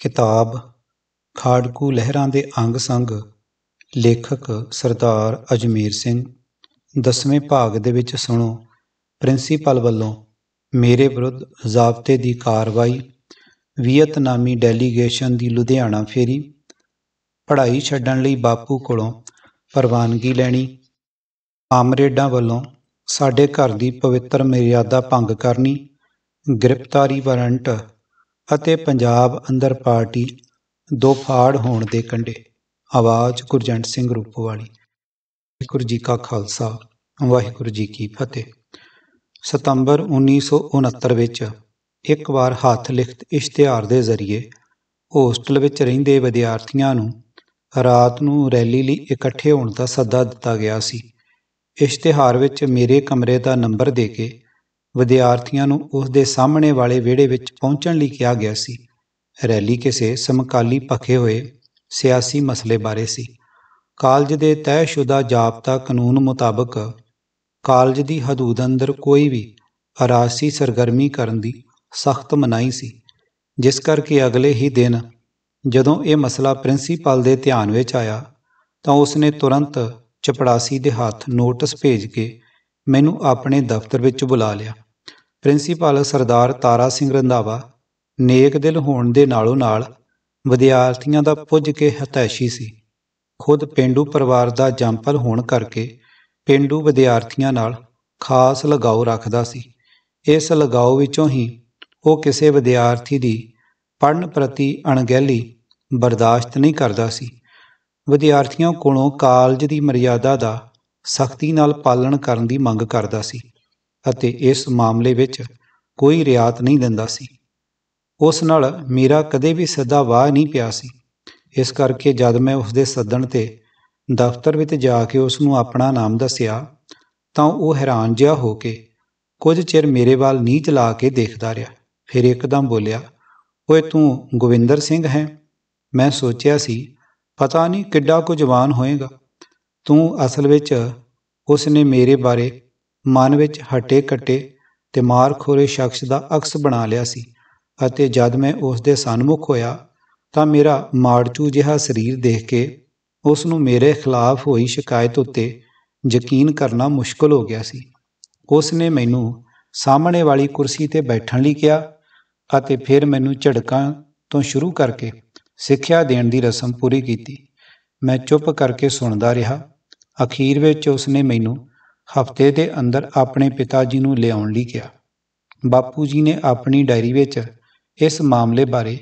ਕਿਤਾਬ ਖਾੜਕੂ ਲਹਿਰਾਂ ਦੇ ਅੰਗ ਸੰਗ ਲੇਖਕ ਸਰਦਾਰ ਅਜਮੇਰ ਸਿੰਘ ਦਸਵੇਂ ਭਾਗ ਦੇ ਵਿੱਚ ਸੁਣੋ ਪ੍ਰਿੰਸੀਪਲ ਵੱਲੋਂ ਮੇਰੇ ਵਿਰੁੱਧ ਜ਼ਾਬਤੇ ਦੀ ਕਾਰਵਾਈ ਵਿਅਤਨਾਮੀ ਡੈਲੀਗੇਸ਼ਨ ਦੀ ਲੁਧਿਆਣਾ ਫੇਰੀ ਪੜ੍ਹਾਈ ਛੱਡਣ ਲਈ ਬਾਪੂ ਕੋਲੋਂ ਪਰਵਾਨਗੀ ਲੈਣੀ ਆਮਰੇਡਾਂ ਵੱਲੋਂ ਸਾਡੇ ਘਰ ਦੀ ਪਵਿੱਤਰ ਮਰਿਆਦਾ ਭੰਗ ਕਰਨੀ ਗ੍ਰਿਫਤਾਰੀ ਵਾਰੰਟ ਅਤੇ ਪੰਜਾਬ ਅੰਦਰ ਪਾਰਟੀ ਦੋ ਫਾੜ ਹੋਣ ਦੇ ਕੰਢੇ ਆਵਾਜ਼ ਗੁਰਜੰਟ ਸਿੰਘ ਰੂਪਵਾਲੀ ਵਾਹਿਗੁਰੂ ਜੀ ਕਾ ਖਾਲਸਾ ਵਾਹਿਗੁਰੂ ਜੀ ਕੀ ਫਤਿਹ ਸਤੰਬਰ 1969 ਵਿੱਚ ਇੱਕ ਵਾਰ ਹੱਥ ਲਿਖਤ ਇਸ਼ਤਿਹਾਰ ਦੇ ਜ਼ਰੀਏ ਹੋਸਟਲ ਵਿੱਚ ਰਹਿੰਦੇ ਵਿਦਿਆਰਥੀਆਂ ਨੂੰ ਰਾਤ ਨੂੰ ਰੈਲੀ ਲਈ ਇਕੱਠੇ ਹੋਣ ਦਾ ਸੱਦਾ ਦਿੱਤਾ ਗਿਆ ਸੀ ਇਸ਼ਤਿਹਾਰ ਵਿੱਚ ਮੇਰੇ ਕਮਰੇ ਦਾ ਨੰਬਰ ਦੇ ਕੇ ਵਿਦਿਆਰਥੀਆਂ ਨੂੰ ਉਸ ਦੇ ਸਾਹਮਣੇ ਵਾਲੇ ਵਿਹੜੇ ਵਿੱਚ ਪਹੁੰਚਣ ਲਈ ਕਿਹਾ ਗਿਆ ਸੀ ਰੈਲੀ ਕਿਸੇ ਸਮਕਾਲੀ ਭਖੇ ਹੋਏ ਸਿਆਸੀ ਮਸਲੇ ਬਾਰੇ ਸੀ ਕਾਲਜ ਦੇ ਤੈਅਸ਼ੁਦਾ ਜਾਬਤਾ ਕਾਨੂੰਨ ਮੁਤਾਬਕ ਕਾਲਜ ਦੀ ਹਦੂਦ ਅੰਦਰ ਕੋਈ ਵੀ ਅਰਾਸੀ ਸਰਗਰਮੀ ਕਰਨ ਦੀ ਸਖਤ ਮਨਾਹੀ ਸੀ ਜਿਸ ਕਰਕੇ ਅਗਲੇ ਹੀ ਦਿਨ ਜਦੋਂ ਇਹ ਮਸਲਾ ਪ੍ਰਿੰਸੀਪਲ ਦੇ ਧਿਆਨ ਵਿੱਚ ਆਇਆ ਤਾਂ ਉਸ ਨੇ ਤੁਰੰਤ ਚਪੜਾਸੀ ਦੇ ਹੱਥ ਨੋਟਿਸ ਭੇਜ ਕੇ ਮੈਨੂੰ ਆਪਣੇ ਦਫ਼ਤਰ ਵਿੱਚ ਬੁਲਾ ਲਿਆ ਪ੍ਰਿੰਸੀਪਲ ਸਰਦਾਰ ਤਾਰਾ ਸਿੰਘ ਰੰਧਾਵਾ ਨੇਕ ਦਿਲ ਹੋਣ ਦੇ ਨਾਲੋਂ ਨਾਲ ਵਿਦਿਆਰਥੀਆਂ ਦਾ ਪੁੱਜ ਕੇ ਹਤੈਸ਼ੀ ਸੀ ਖੁਦ ਪਿੰਡੂ ਪਰਿਵਾਰ ਦਾ ਜੰਪਲ ਹੋਣ ਕਰਕੇ ਪਿੰਡੂ ਵਿਦਿਆਰਥੀਆਂ ਨਾਲ ਖਾਸ ਲਗਾਓ ਰੱਖਦਾ ਸੀ ਇਸ ਲਗਾਓ ਵਿੱਚੋਂ ਹੀ ਉਹ ਕਿਸੇ ਵਿਦਿਆਰਥੀ ਦੀ ਪੜਨ ਪ੍ਰਤੀ ਅਣਗਹਿਲੀ ਬਰਦਾਸ਼ਤ ਨਹੀਂ ਕਰਦਾ ਸੀ ਵਿਦਿਆਰਥੀਆਂ ਕੋਲੋਂ ਕਾਲਜ ਦੀ ਮਰਿਆਦਾ ਦਾ ਸਖਤੀ ਨਾਲ ਪਾਲਣ ਕਰਨ ਦੀ ਮੰਗ ਕਰਦਾ ਸੀ ਅਤੇ ਇਸ ਮਾਮਲੇ ਵਿੱਚ ਕੋਈ ਰਿਆਤ ਨਹੀਂ ਦਿੰਦਾ ਸੀ ਉਸ ਨਾਲ ਮੇਰਾ ਕਦੇ ਵੀ ਸਦਾ ਵਾਹ ਨਹੀਂ ਪਿਆ ਸੀ ਇਸ ਕਰਕੇ ਜਦ ਮੈਂ ਉਸ ਦੇ ਸੱਦਣ ਤੇ ਦਫ਼ਤਰ ਵਿੱਚ ਜਾ ਕੇ ਉਸ ਨੂੰ ਆਪਣਾ ਨਾਮ ਦੱਸਿਆ ਤਾਂ ਉਹ ਹੈਰਾਨ ਜਿਹਾ ਹੋ ਕੇ ਕੁਝ ਚਿਰ ਮੇਰੇ ਵੱਲ ਨੀਚ ਲਾ ਕੇ ਦੇਖਦਾ ਰਿਹਾ ਫਿਰ ਇੱਕਦਮ ਬੋਲਿਆ ਓਏ ਤੂੰ ਗੋਵਿੰਦਰ ਸਿੰਘ ਹੈ ਮੈਂ ਸੋਚਿਆ ਸੀ ਪਤਾ ਨਹੀਂ ਕਿੱਡਾ ਕੁ ਜਵਾਨ ਹੋਏਗਾ ਤੂੰ ਅਸਲ ਵਿੱਚ ਉਸ ਨੇ ਮੇਰੇ ਬਾਰੇ ਮਨ ਵਿੱਚ ਹਟੇ ਕੱਟੇ ਤੇ ਮਾਰ ਖੋਰੇ ਸ਼ਖਸ ਦਾ ਅਕਸ ਬਣਾ ਲਿਆ ਸੀ ਅਤੇ ਜਦ ਮੈਂ ਉਸ ਦੇ ਸਾਹਮਣੇ ਹੋਇਆ ਤਾਂ ਮੇਰਾ ਮਾੜਚੂ ਜਿਹਾ ਸਰੀਰ ਦੇਖ ਕੇ ਉਸ ਨੂੰ ਮੇਰੇ ਖਿਲਾਫ ਹੋਈ ਸ਼ਿਕਾਇਤ ਉੱਤੇ ਯਕੀਨ ਕਰਨਾ ਮੁਸ਼ਕਲ ਹੋ ਗਿਆ ਸੀ ਉਸ ਨੇ ਮੈਨੂੰ ਸਾਹਮਣੇ ਵਾਲੀ ਕੁਰਸੀ ਤੇ ਬੈਠਣ ਲਈ ਕਿਹਾ ਅਤੇ ਫਿਰ ਮੈਨੂੰ ਝੜਕਾਂ ਤੋਂ ਸ਼ੁਰੂ ਕਰਕੇ ਸਿੱਖਿਆ ਦੇਣ ਦੀ ਰਸਮ ਪੂਰੀ ਕੀਤੀ ਮੈਂ ਚੁੱਪ ਕਰਕੇ ਸੁਣਦਾ ਰਿਹਾ ਅਖੀਰ ਵਿੱਚ ਉਸਨੇ ਮੈਨੂੰ ਹਫ਼ਤੇ ਦੇ ਅੰਦਰ ਆਪਣੇ ਪਿਤਾ ਜੀ ਨੂੰ ਲਿਆਉਣ ਲਈ ਕਿਹਾ ਬਾਪੂ ਜੀ ਨੇ ਆਪਣੀ ਡਾਇਰੀ ਵਿੱਚ ਇਸ ਮਾਮਲੇ ਬਾਰੇ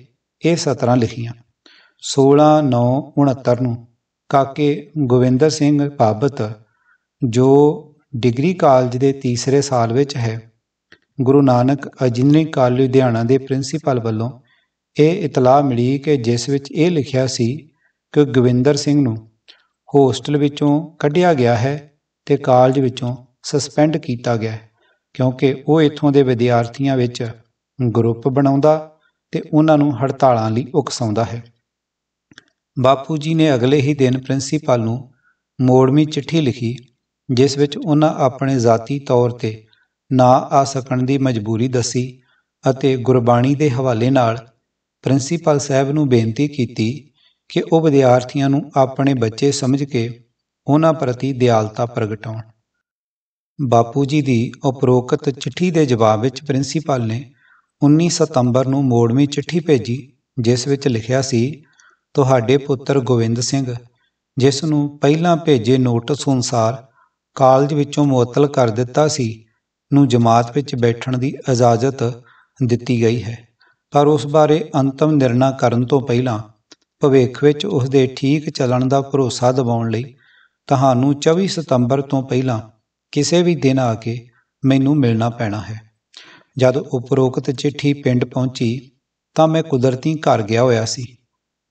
ਇਹ ਸਤਰਾਂ ਲਿਖੀਆਂ 16969 ਨੂੰ ਕਾਕੇ ਗੋਵਿੰਦਰ ਸਿੰਘ ਪਾਬਤ ਜੋ ਡਿਗਰੀ ਕਾਲਜ ਦੇ ਤੀਸਰੇ ਸਾਲ ਵਿੱਚ ਹੈ ਗੁਰੂ ਨਾਨਕ ਇੰਜੀਨੀਅਰਿੰਗ ਕਾਲਜ ਲੁਧਿਆਣਾ ਦੇ ਪ੍ਰਿੰਸੀਪਲ ਵੱਲੋਂ ਇਹ ਇਤਲਾਹ ਮਿਲੀ ਕਿ ਜਿਸ ਵਿੱਚ ਇਹ ਲਿਖਿਆ ਸੀ ਕਿ ਗਵਿੰਦਰ ਸਿੰਘ ਨੂੰ ਹੋਸਟਲ ਵਿੱਚੋਂ ਕੱਢਿਆ ਗਿਆ ਹੈ ਤੇ ਕਾਲਜ ਵਿੱਚੋਂ ਸਸਪੈਂਡ ਕੀਤਾ ਗਿਆ ਹੈ ਕਿਉਂਕਿ ਉਹ ਇੱਥੋਂ ਦੇ ਵਿਦਿਆਰਥੀਆਂ ਵਿੱਚ ਗਰੁੱਪ ਬਣਾਉਂਦਾ ਤੇ ਉਹਨਾਂ ਨੂੰ ਹੜਤਾਲਾਂ ਲਈ ਉਕਸਾਉਂਦਾ ਹੈ ਬਾਪੂ ਜੀ ਨੇ ਅਗਲੇ ਹੀ ਦਿਨ ਪ੍ਰਿੰਸੀਪਲ ਨੂੰ ਮੋੜਮੀ ਚਿੱਠੀ ਲਿਖੀ ਜਿਸ ਵਿੱਚ ਉਹਨਾਂ ਆਪਣੇ ذاتی ਤੌਰ ਤੇ ਨਾ ਆ ਸਕਣ ਦੀ ਮਜਬੂਰੀ ਦੱਸੀ ਅਤੇ ਗੁਰਬਾਣੀ ਦੇ ਹਵਾਲੇ ਨਾਲ ਪ੍ਰਿੰਸੀਪਲ ਸਾਹਿਬ ਨੂੰ ਬੇਨਤੀ ਕੀਤੀ ਕਿ ਉਹ ਵਿਦਿਆਰਥੀਆਂ ਨੂੰ ਆਪਣੇ ਬੱਚੇ ਸਮਝ ਕੇ ਉਹਨਾਂ ਪ੍ਰਤੀ ਦਿਆਲਤਾ ਪ੍ਰਗਟਾਉਣ ਬਾਪੂ ਜੀ ਦੀ ਉਪਰੋਕਤ ਚਿੱਠੀ ਦੇ ਜਵਾਬ ਵਿੱਚ ਪ੍ਰਿੰਸੀਪਲ ਨੇ 19 ਸਤੰਬਰ ਨੂੰ ਮੋੜਵੀਂ ਚਿੱਠੀ ਭੇਜੀ ਜਿਸ ਵਿੱਚ ਲਿਖਿਆ ਸੀ ਤੁਹਾਡੇ ਪੁੱਤਰ ਗੋਵਿੰਦ ਸਿੰਘ ਜਿਸ ਨੂੰ ਪਹਿਲਾਂ ਭੇਜੇ ਨੋਟਿਸ ਅਨੁਸਾਰ ਕਾਲਜ ਵਿੱਚੋਂ ਮੁਅੱਤਲ ਕਰ ਦਿੱਤਾ ਸੀ ਨੂੰ ਜਮਾਤ ਵਿੱਚ ਬੈਠਣ ਦੀ ਇਜਾਜ਼ਤ ਦਿੱਤੀ ਗਈ ਹੈ ਪਰ ਉਸ ਬਾਰੇ ਅੰਤਮ ਨਿਰਣਾ ਕਰਨ ਤੋਂ ਪਹਿਲਾਂ ਭਵਿੱਖ ਵਿੱਚ ਉਸ ਦੇ ਠੀਕ ਚੱਲਣ ਦਾ ਭਰੋਸਾ ਦਿਵਾਉਣ ਲਈ ਤੁਹਾਨੂੰ 24 ਸਤੰਬਰ ਤੋਂ ਪਹਿਲਾਂ ਕਿਸੇ ਵੀ ਦਿਨ ਆ ਕੇ ਮੈਨੂੰ ਮਿਲਣਾ ਪੈਣਾ ਹੈ ਜਦ ਉਪਰੋਕਤ ਚਿੱਠੀ ਪਿੰਡ ਪਹੁੰਚੀ ਤਾਂ ਮੈਂ ਕੁਦਰਤੀ ਘਰ ਗਿਆ ਹੋਇਆ ਸੀ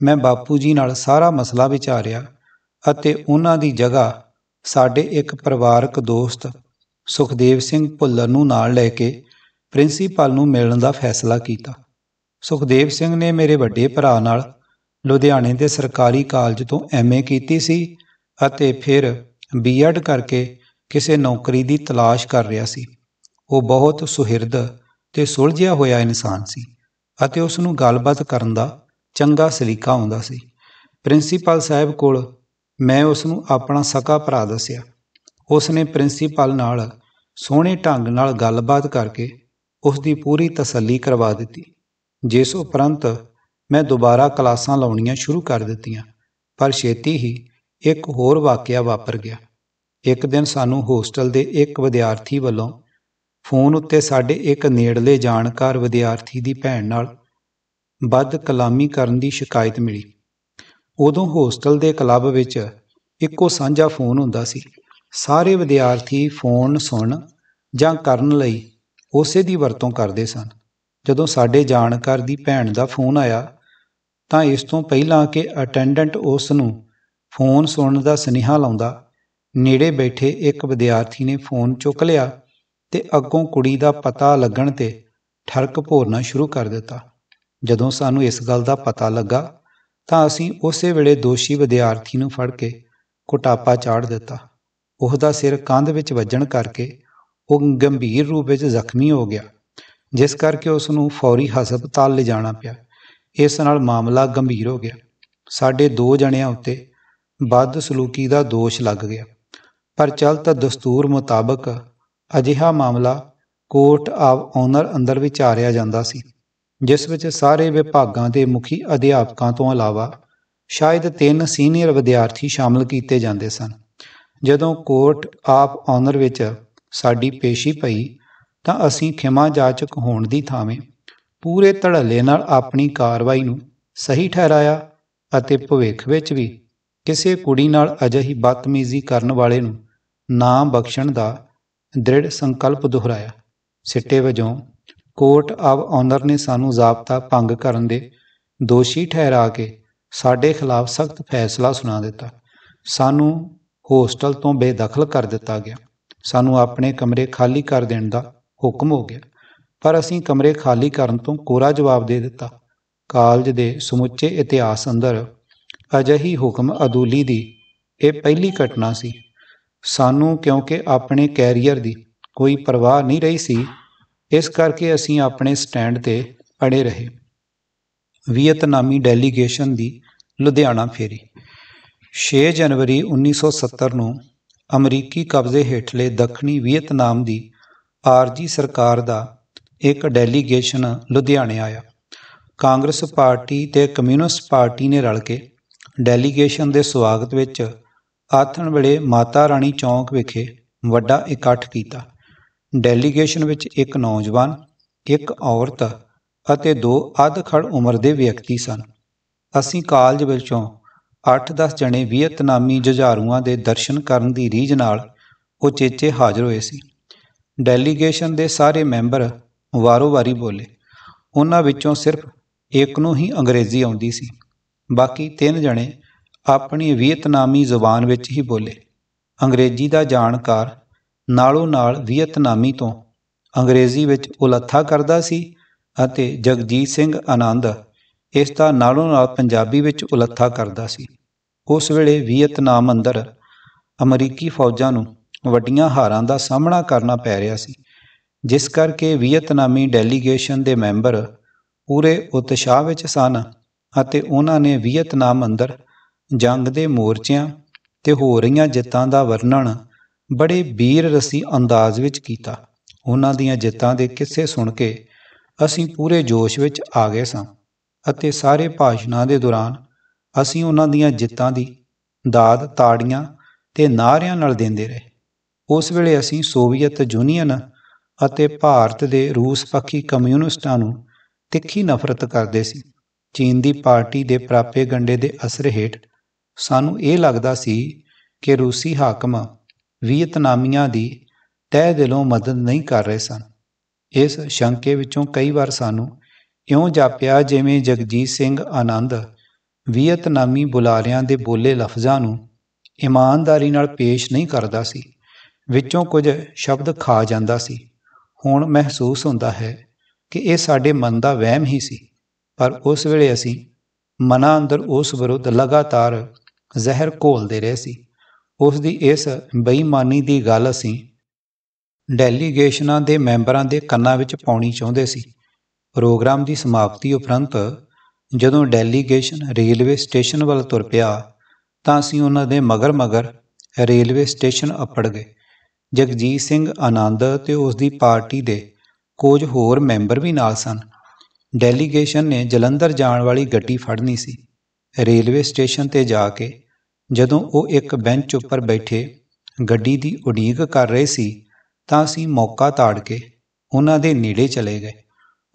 ਮੈਂ ਬਾਪੂ ਜੀ ਨਾਲ ਸਾਰਾ ਮਸਲਾ ਵਿਚਾਰਿਆ ਅਤੇ ਉਹਨਾਂ ਦੀ ਜਗ੍ਹਾ ਸਾਡੇ ਇੱਕ ਪਰਿਵਾਰਕ ਦੋਸਤ ਸੁਖਦੇਵ ਸਿੰਘ ਭੁੱਲਰ ਨੂੰ ਨਾਲ ਲੈ ਕੇ ਪ੍ਰਿੰਸੀਪਲ ਨੂੰ ਮਿਲਣ ਦਾ ਫੈਸਲਾ ਕੀਤਾ ਸੁਖਦੇਵ ਸਿੰਘ ਨੇ ਮੇਰੇ ਵੱਡੇ ਭਰਾ ਨਾਲ ਲੁਧਿਆਣੇ ਦੇ ਸਰਕਾਰੀ ਕਾਲਜ ਤੋਂ ਐਮਏ ਕੀਤੀ ਸੀ ਅਤੇ ਫਿਰ ਬੀਐਡ ਕਰਕੇ ਕਿਸੇ ਨੌਕਰੀ ਦੀ ਤਲਾਸ਼ ਕਰ ਰਿਹਾ ਸੀ ਉਹ ਬਹੁਤ ਸੁਹਿਰਦ ਤੇ ਸੁਲਝਿਆ ਹੋਇਆ ਇਨਸਾਨ ਸੀ ਅਤੇ ਉਸ ਨੂੰ ਗੱਲਬਾਤ ਕਰਨ ਦਾ ਚੰਗਾ ਸਲੀਕਾ ਆਉਂਦਾ ਸੀ ਪ੍ਰਿੰਸੀਪਲ ਸਾਹਿਬ ਕੋਲ ਮੈਂ ਉਸ ਨੂੰ ਆਪਣਾ ਸਕਾ ਭਰਾ ਦੱਸਿਆ ਉਸ ਨੇ ਪ੍ਰਿੰਸੀਪਲ ਨਾਲ ਸੋਹਣੇ ਢੰਗ ਨਾਲ ਗੱਲਬਾਤ ਕਰਕੇ ਉਸ ਦੀ ਪੂਰੀ ਤਸੱਲੀ ਕਰਵਾ ਦਿੱਤੀ ਜਿਸ ਉਪਰੰਤ ਮੈਂ ਦੁਬਾਰਾ ਕਲਾਸਾਂ ਲਾਉਣੀਆਂ ਸ਼ੁਰੂ ਕਰ ਦਿੱਤੀਆਂ ਪਰ ਛੇਤੀ ਹੀ ਇੱਕ ਹੋਰ ਵਾਕਿਆ ਵਾਪਰ ਗਿਆ ਇੱਕ ਦਿਨ ਸਾਨੂੰ ਹੋਸਟਲ ਦੇ ਇੱਕ ਵਿਦਿਆਰਥੀ ਵੱਲੋਂ ਫੋਨ ਉੱਤੇ ਸਾਡੇ ਇੱਕ ਨੇੜਲੇ ਜਾਣਕਾਰ ਵਿਦਿਆਰਥੀ ਦੀ ਭੈਣ ਨਾਲ ਬਦ ਕਲਾਮੀ ਕਰਨ ਦੀ ਸ਼ਿਕਾਇਤ ਮਿਲੀ ਉਦੋਂ ਹੋਸਟਲ ਦੇ ਕਲੱਬ ਵਿੱਚ ਇੱਕੋ ਸਾਂਝਾ ਫੋਨ ਹੁੰਦਾ ਸੀ ਸਾਰੇ ਵਿਦਿਆਰਥੀ ਫੋਨ ਸੁਣ ਜਾਂ ਕਰਨ ਲਈ ਉਸੇ ਦੀ ਵਰਤੋਂ ਕਰਦੇ ਸਨ ਜਦੋਂ ਸਾਡੇ ਜਾਣਕਾਰ ਦੀ ਭੈਣ ਦਾ ਫੋਨ ਆਇਆ ਤਾਂ ਇਸ ਤੋਂ ਪਹਿਲਾਂ ਕਿ ਅਟੈਂਡੈਂਟ ਉਸ ਨੂੰ ਫੋਨ ਸੁਣਨ ਦਾ ਸੁਨੇਹਾ ਲਾਉਂਦਾ ਨੇੜੇ ਬੈਠੇ ਇੱਕ ਵਿਦਿਆਰਥੀ ਨੇ ਫੋਨ ਚੁੱਕ ਲਿਆ ਤੇ ਅੱਗੋਂ ਕੁੜੀ ਦਾ ਪਤਾ ਲੱਗਣ ਤੇ ਠਰਕ ਭੋਰਨਾ ਸ਼ੁਰੂ ਕਰ ਦਿੱਤਾ ਜਦੋਂ ਸਾਨੂੰ ਇਸ ਗੱਲ ਦਾ ਪਤਾ ਲੱਗਾ ਤਾਂ ਅਸੀਂ ਉਸੇ ਵੇਲੇ ਦੋਸ਼ੀ ਵਿਦਿਆਰਥੀ ਨੂੰ ਫੜ ਕੇ ਕੋਟਾਪਾ ਚਾੜ ਦਿੱਤਾ ਉਹ ਦਾ ਸਿਰ ਕੰਧ ਵਿੱਚ ਵੱਜਣ ਕਰਕੇ ਉਹ ਗੰਭੀਰ ਰੂਪ ਵਿੱਚ ਜ਼ਖਮੀ ਹੋ ਗਿਆ ਜਿਸ ਕਰਕੇ ਉਸ ਨੂੰ ਫੌਰੀ ਹਸਪਤਾਲ ਲਿਜਾਣਾ ਪਿਆ ਇਸ ਨਾਲ ਮਾਮਲਾ ਗੰਭੀਰ ਹੋ ਗਿਆ ਸਾਡੇ ਦੋ ਜਣਿਆਂ ਉੱਤੇ ਬਦ ਸਲੂਕੀ ਦਾ ਦੋਸ਼ ਲੱਗ ਗਿਆ ਪਰ ਚਲ ਤਾਂ ਦਸਤੂਰ ਮੁਤਾਬਕ ਅਜਿਹਾ ਮਾਮਲਾ ਕੋਰਟ ਆਫ ਆਨਰ ਅੰਦਰ ਵਿਚਾਰਿਆ ਜਾਂਦਾ ਸੀ ਜਿਸ ਵਿੱਚ ਸਾਰੇ ਵਿਭਾਗਾਂ ਦੇ ਮੁਖੀ ਅਧਿਆਪਕਾਂ ਤੋਂ ਇਲਾਵਾ ਸ਼ਾਇਦ ਤਿੰਨ ਸੀਨੀਅਰ ਵਿਦਿਆਰਥੀ ਸ਼ਾਮਲ ਕੀਤੇ ਜਾਂਦੇ ਸਨ ਜਦੋਂ ਕੋਰਟ ਆਫ ਆਨਰ ਵਿੱਚ ਸਾਡੀ ਪੇਸ਼ੀ ਪਈ ਤਾਂ ਅਸੀਂ ਖਿਮਾ ਜਾਚਕ ਹੋਣ ਦੀ ਥਾਵੇਂ ਪੂਰੇ ਧੜੱਲੇ ਨਾਲ ਆਪਣੀ ਕਾਰਵਾਈ ਨੂੰ ਸਹੀ ਠਹਿਰਾਇਆ ਅਤੇ ਭਵਿੱਖ ਵਿੱਚ ਵੀ ਕਿਸੇ ਕੁੜੀ ਨਾਲ ਅਜਿਹੀ ਬਦਤਮੀਜ਼ੀ ਕਰਨ ਵਾਲੇ ਨੂੰ ਨਾ ਬਖਸ਼ਣ ਦਾ ਦ੍ਰਿੜ ਸੰਕਲਪ ਦੁਹਰਾਇਆ ਸਿੱਟੇ ਵਜੋਂ ਕੋਰਟ ਆਫ ਆਨਰ ਨੇ ਸਾਨੂੰ ਜ਼ਾਬਤਾ ਭੰਗ ਕਰਨ ਦੇ ਦੋਸ਼ੀ ਠਹਿਰਾ ਕੇ ਸਾਡੇ ਖਿਲਾਫ ਸਖਤ ਫੈਸਲਾ ਸੁਣਾ ਦਿੱਤਾ ਸਾਨੂੰ ਹੋਸਟਲ ਤੋਂ ਬੇਦਖਲ ਕਰ ਦਿੱਤਾ ਗਿਆ ਸਾਨੂੰ ਆਪਣੇ ਕਮਰੇ ਖਾਲੀ ਕਰ ਦੇਣ ਦਾ ਹੁਕਮ ਹੋ ਗਿਆ ਪਰ ਅਸੀਂ ਕਮਰੇ ਖਾਲੀ ਕਰਨ ਤੋਂ ਕੋਰਾ ਜਵਾਬ ਦੇ ਦਿੱਤਾ ਕਾਲਜ ਦੇ ਸਮੁੱਚੇ ਇਤਿਹਾਸ ਅੰਦਰ ਅਜਹੀ ਹੁਕਮ ਅਦੂਲੀ ਦੀ ਇਹ ਪਹਿਲੀ ਘਟਨਾ ਸੀ ਸਾਨੂੰ ਕਿਉਂਕਿ ਆਪਣੇ ਕੈਰੀਅਰ ਦੀ ਕੋਈ ਪਰਵਾਹ ਨਹੀਂ ਰਹੀ ਸੀ ਇਸ ਕਰਕੇ ਅਸੀਂ ਆਪਣੇ ਸਟੈਂਡ ਤੇ ਅੜੇ ਰਹੇ ਵੀਅਤਨਾਮੀ ਡੈਲੀਗੇਸ਼ਨ ਦੀ ਲੁਧਿਆਣਾ ਫੇਰੀ 6 ਜਨਵਰੀ 1970 ਨੂੰ ਅਮਰੀਕੀ ਕਬਜ਼ੇ ਹੇਠਲੇ ਦੱਖਣੀ ਵੀਅਤਨਾਮ ਦੀ ਆਰਜੀ ਸਰਕਾਰ ਦਾ ਇੱਕ ਡੈਲੀਗੇਸ਼ਨ ਲੁਧਿਆਣੇ ਆਇਆ ਕਾਂਗਰਸ ਪਾਰਟੀ ਤੇ ਕਮਿਊਨਿਸਟ ਪਾਰਟੀ ਨੇ ਰਲ ਕੇ ਡੈਲੀਗੇਸ਼ਨ ਦੇ ਸਵਾਗਤ ਵਿੱਚ ਆਥਣ ਵੇਲੇ ਮਾਤਾ ਰਾਣੀ ਚੌਂਕ ਵਿਖੇ ਵੱਡਾ ਇਕੱਠ ਕੀਤਾ ਡੈਲੀਗੇਸ਼ਨ ਵਿੱਚ ਇੱਕ ਨੌਜਵਾਨ ਇੱਕ ਔਰਤ ਅਤੇ ਦੋ ਅਧਖੜ ਉਮਰ ਦੇ ਵਿਅਕਤੀ ਸਨ ਅਸੀਂ ਕਾਲਜ ਵਿੱਚੋਂ 8-10 ਜਣੇ ਵਿਅਤਨਾਮੀ ਜੁਝਾਰੂਆਂ ਦੇ ਦਰਸ਼ਨ ਕਰਨ ਦੀ ਰੀਝ ਨਾਲ ਚੇਚੇ ਹਾਜ਼ਰ ਹੋਏ ਸੀ ਡੈਲੀਗੇਸ਼ਨ ਦੇ ਸਾਰੇ ਮੈਂਬਰ ਵਾਰੋ-ਵਾਰੀ ਬੋਲੇ ਉਹਨਾਂ ਵਿੱਚੋਂ ਸਿਰਫ ਇੱਕ ਨੂੰ ਹੀ ਅੰਗਰੇਜ਼ੀ ਆਉਂਦੀ ਸੀ ਬਾਕੀ ਤਿੰਨ ਜਣੇ ਆਪਣੀ ਵੀਅਤਨਾਮੀ ਜ਼ੁਬਾਨ ਵਿੱਚ ਹੀ ਬੋਲੇ ਅੰਗਰੇਜ਼ੀ ਦਾ ਜਾਣਕਾਰ ਨਾਲੋਂ ਨਾਲ ਵੀਅਤਨਾਮੀ ਤੋਂ ਅੰਗਰੇਜ਼ੀ ਵਿੱਚ ਉਲੱਥਾ ਕਰਦਾ ਸੀ ਅਤੇ ਜਗਜੀਤ ਸਿੰਘ ਆਨੰਦ ਇਸ ਦਾ ਨਾਲੋਂ ਨਾਲ ਪੰਜਾਬੀ ਵਿੱਚ ਉਲੱਥਾ ਕਰਦਾ ਸੀ ਉਸ ਵੇਲੇ ਵੀਅਤਨਾਮ ਅੰਦਰ ਅਮਰੀਕੀ ਫੌਜਾਂ ਨੂੰ ਵੱਡੀਆਂ ਹਾਰਾਂ ਦਾ ਸਾਹਮਣਾ ਕਰਨਾ ਪੈ ਰਿਹਾ ਸੀ ਜਿਸ ਕਰਕੇ ਵਿਅਤਨਾਮੀ ਡੈਲੀਗੇਸ਼ਨ ਦੇ ਮੈਂਬਰ ਪੂਰੇ ਉਤਸ਼ਾਹ ਵਿੱਚ ਸਨ ਅਤੇ ਉਹਨਾਂ ਨੇ ਵਿਅਤਨਾਮ ਅੰਦਰ ਜੰਗ ਦੇ ਮੋਰਚਿਆਂ ਤੇ ਹੋ ਰਹੀਆਂ ਜਿੱਤਾਂ ਦਾ ਵਰਣਨ ਬੜੇ ਬੀਰ ਰਸੀ ਅੰਦਾਜ਼ ਵਿੱਚ ਕੀਤਾ ਉਹਨਾਂ ਦੀਆਂ ਜਿੱਤਾਂ ਦੇ ਕਿੱਸੇ ਸੁਣ ਕੇ ਅਸੀਂ ਪੂਰੇ ਜੋਸ਼ ਵਿੱਚ ਆ ਗਏ ਸਾਂ ਅਤੇ ਸਾਰੇ ਭਾਸ਼ਣਾਂ ਦੇ ਦੌਰਾਨ ਅਸੀਂ ਉਹਨਾਂ ਦੀਆਂ ਜਿੱਤਾਂ ਦੀ ਦਾਦ ਤਾੜੀਆਂ ਤੇ ਨਾਰਿਆਂ ਨਾਲ ਦਿੰਦੇ ਰਹੇ ਉਸ ਵੇਲੇ ਅਸੀਂ ਸੋਵੀਅਤ ਯੂਨੀਅਨ ਅਤੇ ਭਾਰਤ ਦੇ ਰੂਸ ਪੱਖੀ ਕਮਿਊਨਿਸਟਾਂ ਨੂੰ ਤਿੱਖੀ ਨਫ਼ਰਤ ਕਰਦੇ ਸੀ ਚੀਨ ਦੀ ਪਾਰਟੀ ਦੇ ਪ੍ਰਾਪੇ ਗੰਡੇ ਦੇ ਅਸਰ ਹੇਠ ਸਾਨੂੰ ਇਹ ਲੱਗਦਾ ਸੀ ਕਿ ਰੂਸੀ ਹਾਕਮ ਵੀਅਤਨਾਮੀਆਂ ਦੀ ਤਹਿ ਦਿਲੋਂ ਮਦਦ ਨਹੀਂ ਕਰ ਰਹੇ ਸਨ ਇਸ ਸ਼ੰਕੇ ਵਿੱਚੋਂ ਕਈ ਵਾਰ ਸਾਨੂੰ ਇਉਂ ਜਾਪਿਆ ਜਿਵੇਂ ਜਗਜੀਤ ਸਿੰਘ ਆਨੰਦ ਵੀਅਤਨਾਮੀ ਬੁਲਾਰਿਆਂ ਦੇ ਬੋਲੇ ਲਫ਼ਜ਼ਾਂ ਨੂੰ ਇਮਾਨਦਾਰੀ ਨਾਲ ਪੇਸ਼ ਨਹੀਂ ਕਰਦਾ ਸੀ ਵਿੱਚੋਂ ਕੁਝ ਸ਼ਬਦ ਖਾ ਜਾਂਦਾ ਸੀ ਹੁਣ ਮਹਿਸੂਸ ਹੁੰਦਾ ਹੈ ਕਿ ਇਹ ਸਾਡੇ ਮਨ ਦਾ ਵਹਿਮ ਹੀ ਸੀ ਪਰ ਉਸ ਵੇਲੇ ਅਸੀਂ ਮਨਾਂ ਅੰਦਰ ਉਸ ਵਿਰੁੱਧ ਲਗਾਤਾਰ ਜ਼ਹਿਰ ਘੋਲਦੇ ਰਹੇ ਸੀ ਉਸ ਦੀ ਇਸ ਬੇਈਮਾਨੀ ਦੀ ਗੱਲ ਅਸੀਂ ਡੈਲੀਗੇਸ਼ਨਾਂ ਦੇ ਮੈਂਬਰਾਂ ਦੇ ਕੰਨਾਂ ਵਿੱਚ ਪਾਉਣੀ ਚਾਹੁੰਦੇ ਸੀ ਪ੍ਰੋਗਰਾਮ ਦੀ ਸਮਾਪਤੀ ਉਪਰੰਤ ਜਦੋਂ ਡੈਲੀਗੇਸ਼ਨ ਰੇਲਵੇ ਸਟੇਸ਼ਨ ਵੱਲ ਤੁਰ ਪਿਆ ਤਾਂ ਅਸੀਂ ਉਹਨਾਂ ਦੇ ਮਗਰ-ਮਗਰ ਰੇਲਵੇ ਸਟੇਸ਼ਨ ਅੱਪੜ ਗਏ ਜਗਜੀਤ ਸਿੰਘ ਆਨੰਦ ਤੇ ਉਸ ਦੀ ਪਾਰਟੀ ਦੇ ਕੁਝ ਹੋਰ ਮੈਂਬਰ ਵੀ ਨਾਲ ਸਨ ਡੈਲੀਗੇਸ਼ਨ ਨੇ ਜਲੰਧਰ ਜਾਣ ਵਾਲੀ ਗੱਡੀ ਫੜਨੀ ਸੀ ਰੇਲਵੇ ਸਟੇਸ਼ਨ ਤੇ ਜਾ ਕੇ ਜਦੋਂ ਉਹ ਇੱਕ ਬੈਂਚ ਉੱਪਰ ਬੈਠੇ ਗੱਡੀ ਦੀ ਉਡੀਕ ਕਰ ਰਹੇ ਸੀ ਤਾਂ ਅਸੀਂ ਮੌਕਾ ਤਾੜ ਕੇ ਉਹਨਾਂ ਦੇ ਨੇੜੇ ਚਲੇ ਗਏ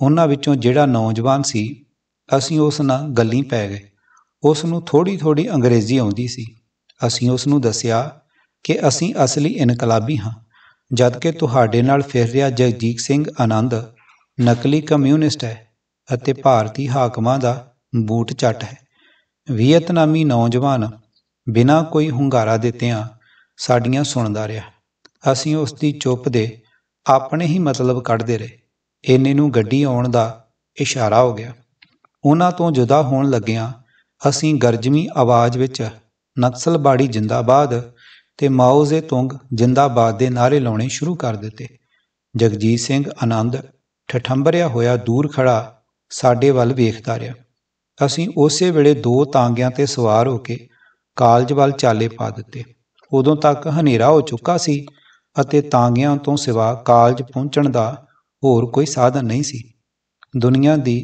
ਉਹਨਾਂ ਵਿੱਚੋਂ ਜਿਹੜਾ ਨੌਜਵਾਨ ਸੀ ਅਸੀਂ ਉਸ ਨਾਲ ਗੱਲਾਂ ਪੈ ਗਏ ਉਸ ਨੂੰ ਥੋੜੀ ਥੋੜੀ ਅੰਗਰੇਜ਼ੀ ਆਉਂਦੀ ਸੀ ਅਸੀਂ ਉਸ ਨੂੰ ਦੱਸਿਆ ਕਿ ਅਸੀਂ ਅਸਲੀ ਇਨਕਲਾਬੀ ਹਾਂ ਜਦਕਿ ਤੁਹਾਡੇ ਨਾਲ ਫਿਰ ਰਿਹਾ ਜਗਜੀਤ ਸਿੰਘ ਆਨੰਦ ਨਕਲੀ ਕਮਿਊਨਿਸਟ ਹੈ ਅਤੇ ਭਾਰਤੀ ਹਾਕਮਾਂ ਦਾ ਬੂਟ ਚੱਟ ਹੈ ਵਿਅਤਨਾਮੀ ਨੌਜਵਾਨ ਬਿਨਾਂ ਕੋਈ ਹੁੰਗਾਰਾ ਦਿੱਤਿਆਂ ਸਾਡੀਆਂ ਸੁਣਦਾ ਰਿਹਾ ਅਸੀਂ ਉਸ ਦੀ ਚੁੱਪ ਦੇ ਆਪਣੇ ਹੀ ਮਤਲਬ ਕੱਢਦੇ ਰਹੇ ਇੰਨੇ ਨੂੰ ਗੱਡੀ ਆਉਣ ਦਾ ਇਸ਼ਾਰਾ ਹੋ ਗਿਆ ਉਹਨਾਂ ਤੋਂ ਜੁਦਾ ਹੋਣ ਲੱਗਿਆਂ ਅਸੀਂ ਗਰਜਵੀਂ ਆਵਾਜ਼ ਵਿੱਚ ਨਕਸਲਬਾੜੀ ਜਿੰਦਾਬਾਦ ਤੇ ਮਾਓ ਜ਼ੇ ਤੁੰਗ ਜਿੰਦਾਬਾਦ ਦੇ ਨਾਰੇ ਲਾਉਣੇ ਸ਼ੁਰੂ ਕਰ ਦਿੱਤੇ ਜਗਜੀਤ ਸਿੰਘ ਆਨੰਦ ਠਠੰਬਰਿਆ ਹੋਇਆ ਦੂਰ ਖੜਾ ਸਾਡੇ ਵੱਲ ਵੇਖਦਾ ਰਿਹਾ ਅਸੀਂ ਉਸੇ ਵੇਲੇ ਦੋ ਤਾਂਗਿਆਂ ਤੇ ਸਵਾਰ ਹੋ ਕੇ ਕਾਲਜ ਵੱਲ ਚਾਲੇ ਪਾ ਦਿੱਤੇ ਉਦੋਂ ਤੱਕ ਹਨੇਰਾ ਹੋ ਚੁੱਕਾ ਸੀ ਅਤੇ ਤਾਂਗਿਆਂ ਤੋਂ ਸਿਵਾ ਕਾਲਜ ਪਹੁੰਚਣ ਦਾ ਹੋਰ ਕੋਈ ਸਾਧਨ ਨਹੀਂ ਸੀ ਦੁਨੀਆ ਦੀ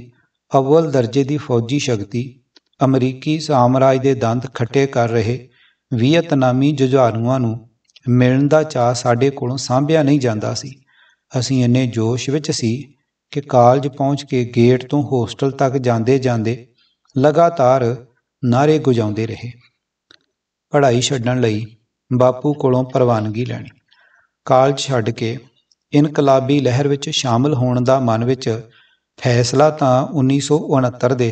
ਅਵਲ ਦਰਜੇ ਦੀ ਫੌਜੀ ਸ਼ਕਤੀ ਅਮਰੀਕੀ ਸਾਮਰਾਜ ਦੇ ਦੰਦ ਖੱਟੇ ਕਰ ਰਹੇ ਵੀਅਤਨਾਮੀ ਜੁਝਾਰੂਆਂ ਨੂੰ ਮਿਲਣ ਦਾ ਚਾਹ ਸਾਡੇ ਕੋਲੋਂ ਸਾਂਭਿਆ ਨਹੀਂ ਜਾਂਦਾ ਸੀ ਅਸੀਂ ਇੰਨੇ ਜੋਸ਼ ਵਿੱਚ ਸੀ ਕਿ ਕਾਲਜ ਪਹੁੰਚ ਕੇ ਗੇਟ ਤੋਂ ਹੋਸਟਲ ਤੱਕ ਜਾਂਦੇ ਜਾਂਦੇ ਲਗਾਤਾਰ ਨਾਰੇ ਗੁਜਾਉਂਦੇ ਰਹੇ ਪੜ੍ਹਾਈ ਛੱਡਣ ਲਈ ਬਾਪੂ ਕੋਲੋਂ ਪ੍ਰਵਾਨਗੀ ਲੈਣੀ ਕਾਲਜ ਛੱਡ ਕੇ ਇਨਕਲਾਬੀ ਲਹਿਰ ਵਿੱਚ ਸ਼ਾਮਲ ਹੋਣ ਦਾ ਮਨ ਵਿੱਚ ਫੈਸਲਾ ਤਾਂ 1969 ਦੇ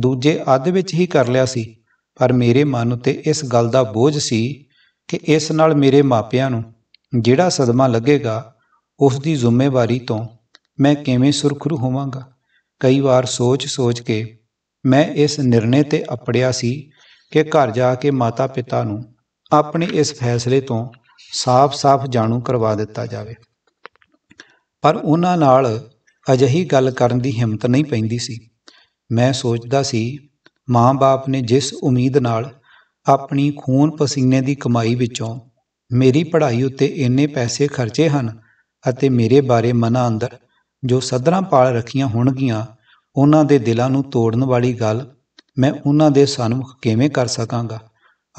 ਦੂਜੇ ਅੱਧ ਵਿੱਚ ਹੀ ਕਰ ਲਿਆ ਸੀ ਪਰ ਮੇਰੇ ਮਨ ਉਤੇ ਇਸ ਗੱਲ ਦਾ ਬੋਝ ਸੀ ਕਿ ਇਸ ਨਾਲ ਮੇਰੇ ਮਾਪਿਆਂ ਨੂੰ ਜਿਹੜਾ ਸਦਮਾ ਲੱਗੇਗਾ ਉਸ ਦੀ ਜ਼ਿੰਮੇਵਾਰੀ ਤੋਂ ਮੈਂ ਕਿਵੇਂ ਸੁਰਖਰੂ ਹੋਵਾਂਗਾ ਕਈ ਵਾਰ ਸੋਚ-ਸੋਚ ਕੇ ਮੈਂ ਇਸ ਨਿਰਣੇ ਤੇ ਅਪੜਿਆ ਸੀ ਕਿ ਘਰ ਜਾ ਕੇ ਮਾਤਾ-ਪਿਤਾ ਨੂੰ ਆਪਣੇ ਇਸ ਫੈਸਲੇ ਤੋਂ ਸਾਫ਼-ਸਾਫ਼ ਜਾਣੂ ਕਰਵਾ ਦਿੱਤਾ ਜਾਵੇ ਪਰ ਉਹਨਾਂ ਨਾਲ ਅਜਿਹੀ ਗੱਲ ਕਰਨ ਦੀ ਹਿੰਮਤ ਨਹੀਂ ਪੈਂਦੀ ਸੀ ਮੈਂ ਸੋਚਦਾ ਸੀ ਮਾਂ-ਬਾਪ ਨੇ ਜਿਸ ਉਮੀਦ ਨਾਲ ਆਪਣੀ ਖੂਨ ਪਸੀਨੇ ਦੀ ਕਮਾਈ ਵਿੱਚੋਂ ਮੇਰੀ ਪੜ੍ਹਾਈ ਉੱਤੇ ਇੰਨੇ ਪੈਸੇ ਖਰਚੇ ਹਨ ਅਤੇ ਮੇਰੇ ਬਾਰੇ ਮਨਾਂ ਅੰਦਰ ਜੋ ਸਦਰਾਂ ਪਾਲ ਰੱਖੀਆਂ ਹੋਣਗੀਆਂ ਉਹਨਾਂ ਦੇ ਦਿਲਾਂ ਨੂੰ ਤੋੜਨ ਵਾਲੀ ਗੱਲ ਮੈਂ ਉਹਨਾਂ ਦੇ ਸਾਹਮਣੇ ਕਿਵੇਂ ਕਰ ਸਕਾਂਗਾ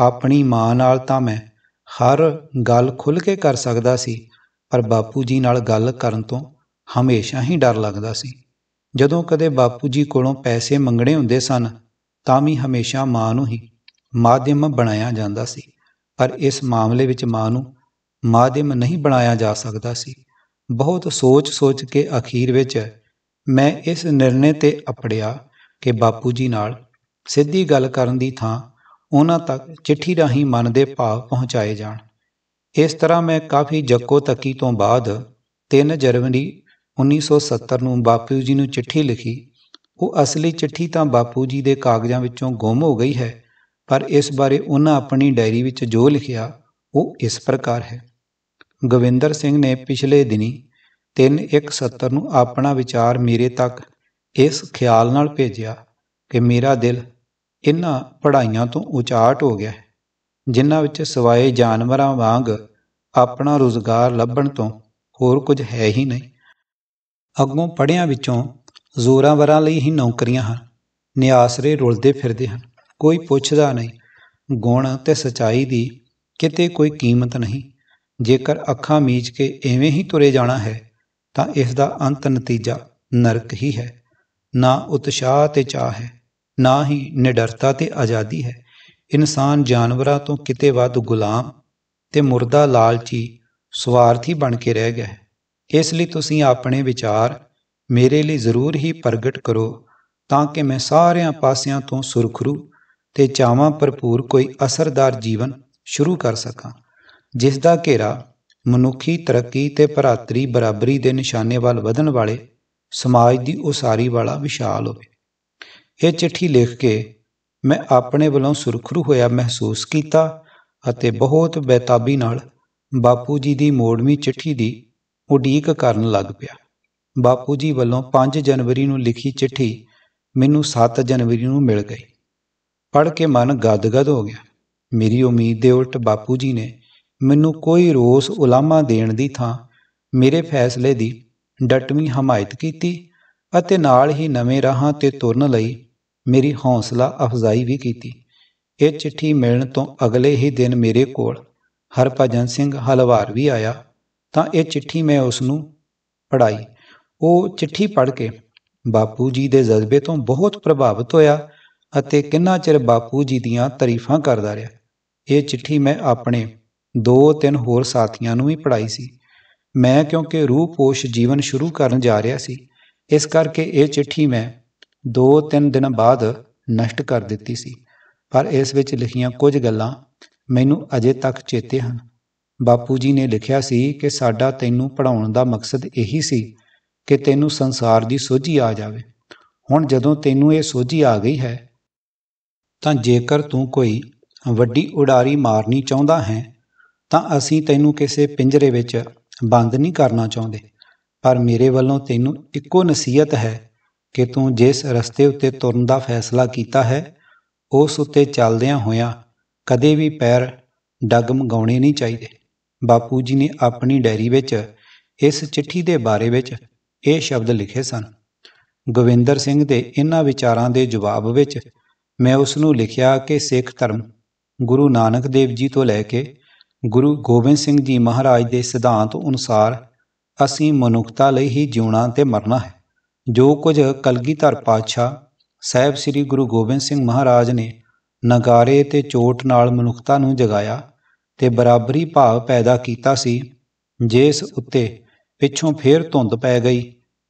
ਆਪਣੀ ਮਾਂ ਨਾਲ ਤਾਂ ਮੈਂ ਹਰ ਗੱਲ ਖੁੱਲ ਕੇ ਕਰ ਸਕਦਾ ਸੀ ਪਰ ਬਾਪੂ ਜੀ ਨਾਲ ਗੱਲ ਕਰਨ ਤੋਂ ਹਮੇਸ਼ਾ ਹੀ ਡਰ ਲੱਗਦਾ ਸੀ ਜਦੋਂ ਕਦੇ ਬਾਪੂ ਜੀ ਕੋਲੋਂ ਪੈਸੇ ਮੰਗਣੇ ਹੁੰਦੇ ਸਨ ਤਾਂ ਵੀ ਹਮੇਸ਼ਾ ਮਾਂ ਨੂੰ ਹੀ ਮਾਧਿਅਮ ਬਣਾਇਆ ਜਾਂਦਾ ਸੀ ਪਰ ਇਸ ਮਾਮਲੇ ਵਿੱਚ ਮਾਂ ਨੂੰ ਮਾਧਿਅਮ ਨਹੀਂ ਬਣਾਇਆ ਜਾ ਸਕਦਾ ਸੀ ਬਹੁਤ ਸੋਚ-ਸੋਚ ਕੇ ਅਖੀਰ ਵਿੱਚ ਮੈਂ ਇਸ ਨਿਰਣੇ ਤੇ ਅਪੜਿਆ ਕਿ ਬਾਪੂ ਜੀ ਨਾਲ ਸਿੱਧੀ ਗੱਲ ਕਰਨ ਦੀ ਥਾਂ ਉਹਨਾਂ ਤੱਕ ਚਿੱਠੀ ਰਾਹੀਂ ਮਨ ਦੇ ਭਾਵ ਪਹੁੰਚਾਏ ਜਾਣ ਇਸ ਤਰ੍ਹਾਂ ਮੈਂ ਕਾਫੀ ਜੱਕੋ ਤੱਕੀ ਤੋਂ ਬਾਅਦ 3 ਜਨਵਰੀ 1970 ਨੂੰ ਬਾਪੂ ਜੀ ਨੂੰ ਚਿੱਠੀ ਲਿਖੀ ਉਹ ਅਸਲੀ ਚਿੱਠੀ ਤਾਂ ਬਾਪੂ ਜੀ ਦੇ ਕਾਗਜ਼ਾਂ ਵਿੱਚੋਂ ਗੁੰਮ ਹੋ ਗਈ ਹੈ ਪਰ ਇਸ ਬਾਰੇ ਉਹਨਾਂ ਆਪਣੀ ਡਾਇਰੀ ਵਿੱਚ ਜੋ ਲਿਖਿਆ ਉਹ ਇਸ ਪ੍ਰਕਾਰ ਹੈ ਗਵਿੰਦਰ ਸਿੰਘ ਨੇ ਪਿਛਲੇ ਦਿਨੀ 3170 ਨੂੰ ਆਪਣਾ ਵਿਚਾਰ ਮੇਰੇ ਤੱਕ ਇਸ ਖਿਆਲ ਨਾਲ ਭੇਜਿਆ ਕਿ ਮੇਰਾ ਦਿਲ ਇਹਨਾਂ ਪੜਾਈਆਂ ਤੋਂ ਉਚਾਟ ਹੋ ਗਿਆ ਹੈ ਜਿਨ੍ਹਾਂ ਵਿੱਚ ਸਵਾਏ ਜਾਨਵਰਾਂ ਵਾਂਗ ਆਪਣਾ ਰੋਜ਼ਗਾਰ ਲੱਭਣ ਤੋਂ ਹੋਰ ਕੁਝ ਹੈ ਹੀ ਨਹੀਂ ਅੱਗੋਂ ਪੜਿਆਂ ਵਿੱਚੋਂ ਵਰਾਂ ਲਈ ਹੀ ਨੌਕਰੀਆਂ ਹਨ ਨਿਆਸਰੇ ਰੁਲਦੇ ਫਿਰਦੇ ਹਨ ਕੋਈ ਪੁੱਛਦਾ ਨਹੀਂ ਗੁਣ ਤੇ ਸਚਾਈ ਦੀ ਕਿਤੇ ਕੋਈ ਕੀਮਤ ਨਹੀਂ ਜੇਕਰ ਅੱਖਾਂ ਮੀਚ ਕੇ ਐਵੇਂ ਹੀ ਤੁਰੇ ਜਾਣਾ ਹੈ ਤਾਂ ਇਸ ਦਾ ਅੰਤ ਨਤੀਜਾ ਨਰਕ ਹੀ ਹੈ ਨਾ ਉਤਸ਼ਾਹ ਤੇ ਚਾਹ ਹੈ ਨਾ ਹੀ ਨਿਡਰਤਾ ਤੇ ਆਜ਼ਾਦੀ ਹੈ ਇਨਸਾਨ ਜਾਨਵਰਾਂ ਤੋਂ ਕਿਤੇ ਵੱਧ ਗੁਲਾਮ ਤੇ ਮੁਰਦਾ ਲਾਲਚੀ ਸਵਾਰਥੀ ਬਣ ਕੇ ਰਹਿ ਗਿਆ ਹੈ ਇਸ ਲਈ ਤੁਸੀਂ ਆਪਣੇ ਵਿਚਾਰ ਮੇਰੇ ਲਈ ਜ਼ਰੂਰ ਹੀ ਪ੍ਰਗਟ ਕਰੋ ਤਾਂ ਕਿ ਮੈਂ ਸਾਰਿਆਂ ਪਾਸਿਆਂ ਤੋਂ ਸੁਰਖਰੂ ਤੇ ਚਾਵਾਂ ਭਰਪੂਰ ਕੋਈ ਅਸਰਦਾਰ ਜੀਵਨ ਸ਼ੁਰੂ ਕਰ ਸਕਾਂ ਜਿਸ ਦਾ ਘੇਰਾ ਮਨੁੱਖੀ ਤਰੱਕੀ ਤੇ ਭਰਾਤਰੀ ਬਰਾਬਰੀ ਦੇ ਨਿਸ਼ਾਨੇ ਵੱਲ ਵਧਣ ਵਾਲੇ ਸਮਾਜ ਦੀ ਉਸਾਰੀ ਵਾਲਾ ਵਿਸ਼ਾਲ ਹੋਵੇ ਇਹ ਚਿੱਠੀ ਲਿਖ ਕੇ ਮੈਂ ਆਪਣੇ ਵੱਲੋਂ ਸੁਰਖਰੂ ਹੋਇਆ ਮਹਿਸੂਸ ਕੀਤਾ ਅਤੇ ਬਹੁਤ ਬੇਤਾਬੀ ਨਾਲ ਬਾਪੂ ਜੀ ਦੀ ਮੋੜਵੀਂ ਚਿੱਠੀ ਦੀ ਉਡੀਕ ਕਰਨ ਲੱਗ ਪਿਆ ਬਾਪੂ ਜੀ ਵੱਲੋਂ 5 ਜਨਵਰੀ ਨੂੰ ਲਿਖੀ ਚਿੱਠੀ ਮੈਨੂੰ 7 ਜਨਵਰੀ ਨੂੰ ਮਿਲ ਗਈ ਪੜ੍ਹ ਕੇ ਮਨ ਗਦਗਦ ਹੋ ਗਿਆ ਮੇਰੀ ਉਮੀਦ ਦੇ ਉਲਟ ਬਾਪੂ ਜੀ ਨੇ ਮੈਨੂੰ ਕੋਈ ਰੋਸ ਉਲਾਮਾ ਦੇਣ ਦੀ ਥਾਂ ਮੇਰੇ ਫੈਸਲੇ ਦੀ ਡਟਵੀਂ ਹਮਾਇਤ ਕੀਤੀ ਅਤੇ ਨਾਲ ਹੀ ਨਵੇਂ ਰਾਹਾਂ ਤੇ ਤੁਰਨ ਲਈ ਮੇਰੀ ਹੌਸਲਾ ਅਫਜ਼ਾਈ ਵੀ ਕੀਤੀ ਇਹ ਚਿੱਠੀ ਮਿਲਣ ਤੋਂ ਅਗਲੇ ਹੀ ਦਿਨ ਮੇਰੇ ਕੋਲ ਹਰਪਾਜਨ ਸਿੰਘ ਹਲਵਾਰ ਵੀ ਆਇਆ ਤਾਂ ਇਹ ਚਿੱਠੀ ਮੈਂ ਉਸ ਨੂੰ ਪੜਾਈ ਉਹ ਚਿੱਠੀ ਪੜ੍ਹ ਕੇ ਬਾਪੂ ਜੀ ਦੇ ਜਜ਼ਬੇ ਤੋਂ ਬਹੁਤ ਪ੍ਰਭਾਵਿਤ ਹੋਇਆ ਅਤੇ ਕਿੰਨਾ ਚਿਰ ਬਾਪੂ ਜੀ ਦੀਆਂ ਤਾਰੀਫਾਂ ਕਰਦਾ ਰਿਹਾ ਇਹ ਚਿੱਠੀ ਮੈਂ ਆਪਣੇ ਦੋ ਤਿੰਨ ਹੋਰ ਸਾਥੀਆਂ ਨੂੰ ਵੀ ਪੜਾਈ ਸੀ ਮੈਂ ਕਿਉਂਕਿ ਰੂਪੋਸ਼ ਜੀਵਨ ਸ਼ੁਰੂ ਕਰਨ ਜਾ ਰਿਹਾ ਸੀ ਇਸ ਕਰਕੇ ਇਹ ਚਿੱਠੀ ਮੈਂ ਦੋ ਤਿੰਨ ਦਿਨ ਬਾਅਦ ਨਸ਼ਟ ਕਰ ਦਿੱਤੀ ਸੀ ਪਰ ਇਸ ਵਿੱਚ ਲਿਖੀਆਂ ਕੁਝ ਗੱਲਾਂ ਮੈਨੂੰ ਅਜੇ ਤੱਕ ਚੇਤੇ ਹਨ ਬਾਪੂ ਜੀ ਨੇ ਲਿਖਿਆ ਸੀ ਕਿ ਸਾਡਾ ਤੈਨੂੰ ਪੜਾਉਣ ਦਾ ਮਕਸਦ ਇਹੀ ਸੀ ਕਿ ਤੈਨੂੰ ਸੰਸਾਰ ਦੀ ਸੋਝੀ ਆ ਜਾਵੇ ਹੁਣ ਜਦੋਂ ਤੈਨੂੰ ਇਹ ਸੋਝੀ ਆ ਗਈ ਹੈ ਤਾਂ ਜੇਕਰ ਤੂੰ ਕੋਈ ਵੱਡੀ ਉਡਾਰੀ ਮਾਰਨੀ ਚਾਹੁੰਦਾ ਹੈ ਤਾਂ ਅਸੀਂ ਤੈਨੂੰ ਕਿਸੇ ਪਿੰਜਰੇ ਵਿੱਚ ਬੰਦ ਨਹੀਂ ਕਰਨਾ ਚਾਹੁੰਦੇ ਪਰ ਮੇਰੇ ਵੱਲੋਂ ਤੈਨੂੰ ਇੱਕੋ ਨਸੀਹਤ ਹੈ ਕਿ ਤੂੰ ਜਿਸ ਰਸਤੇ ਉੱਤੇ ਤੁਰਨ ਦਾ ਫੈਸਲਾ ਕੀਤਾ ਹੈ ਉਸ ਉੱਤੇ ਚੱਲਦਿਆਂ ਹੋਇਆਂ ਕਦੇ ਵੀ ਪੈਰ ਡਗਮਗਾਉਣੇ ਨਹੀਂ ਚਾਹੀਦੇ ਬਾਪੂ ਜੀ ਨੇ ਆਪਣੀ ਡਾਇਰੀ ਵਿੱਚ ਇਸ ਚਿੱਠੀ ਦੇ ਬਾਰੇ ਵਿੱਚ ਇਹ ਸ਼ਬਦ ਲਿਖੇ ਸਨ ਗੋਵਿੰਦਰ ਸਿੰਘ ਦੇ ਇਹਨਾਂ ਵਿਚਾਰਾਂ ਦੇ ਜਵਾਬ ਵਿੱਚ ਮੈਂ ਉਸ ਨੂੰ ਲਿਖਿਆ ਕਿ ਸਿੱਖ ਧਰਮ ਗੁਰੂ ਨਾਨਕ ਦੇਵ ਜੀ ਤੋਂ ਲੈ ਕੇ ਗੁਰੂ ਗੋਬਿੰਦ ਸਿੰਘ ਜੀ ਮਹਾਰਾਜ ਦੇ ਸਿਧਾਂਤ ਅਨੁਸਾਰ ਅਸੀਂ ਮਨੁੱਖਤਾ ਲਈ ਹੀ ਜਿਉਣਾ ਤੇ ਮਰਨਾ ਹੈ ਜੋ ਕੁਝ ਕਲਗੀਧਰ ਪਾਤਸ਼ਾਹ ਸਹਿਬ ਸ੍ਰੀ ਗੁਰੂ ਗੋਬਿੰਦ ਸਿੰਘ ਮਹਾਰਾਜ ਨੇ ਨਗਾਰੇ ਤੇ ਚੋਟ ਨਾਲ ਮਨੁੱਖਤਾ ਨੂੰ ਜਗਾਇਆ ਤੇ ਬਰਾਬਰੀ ਭਾਵ ਪੈਦਾ ਕੀਤਾ ਸੀ ਜਿਸ ਉੱਤੇ ਪਿੱਛੋਂ ਫੇਰ ਧੁੰਦ ਪੈ ਗਈ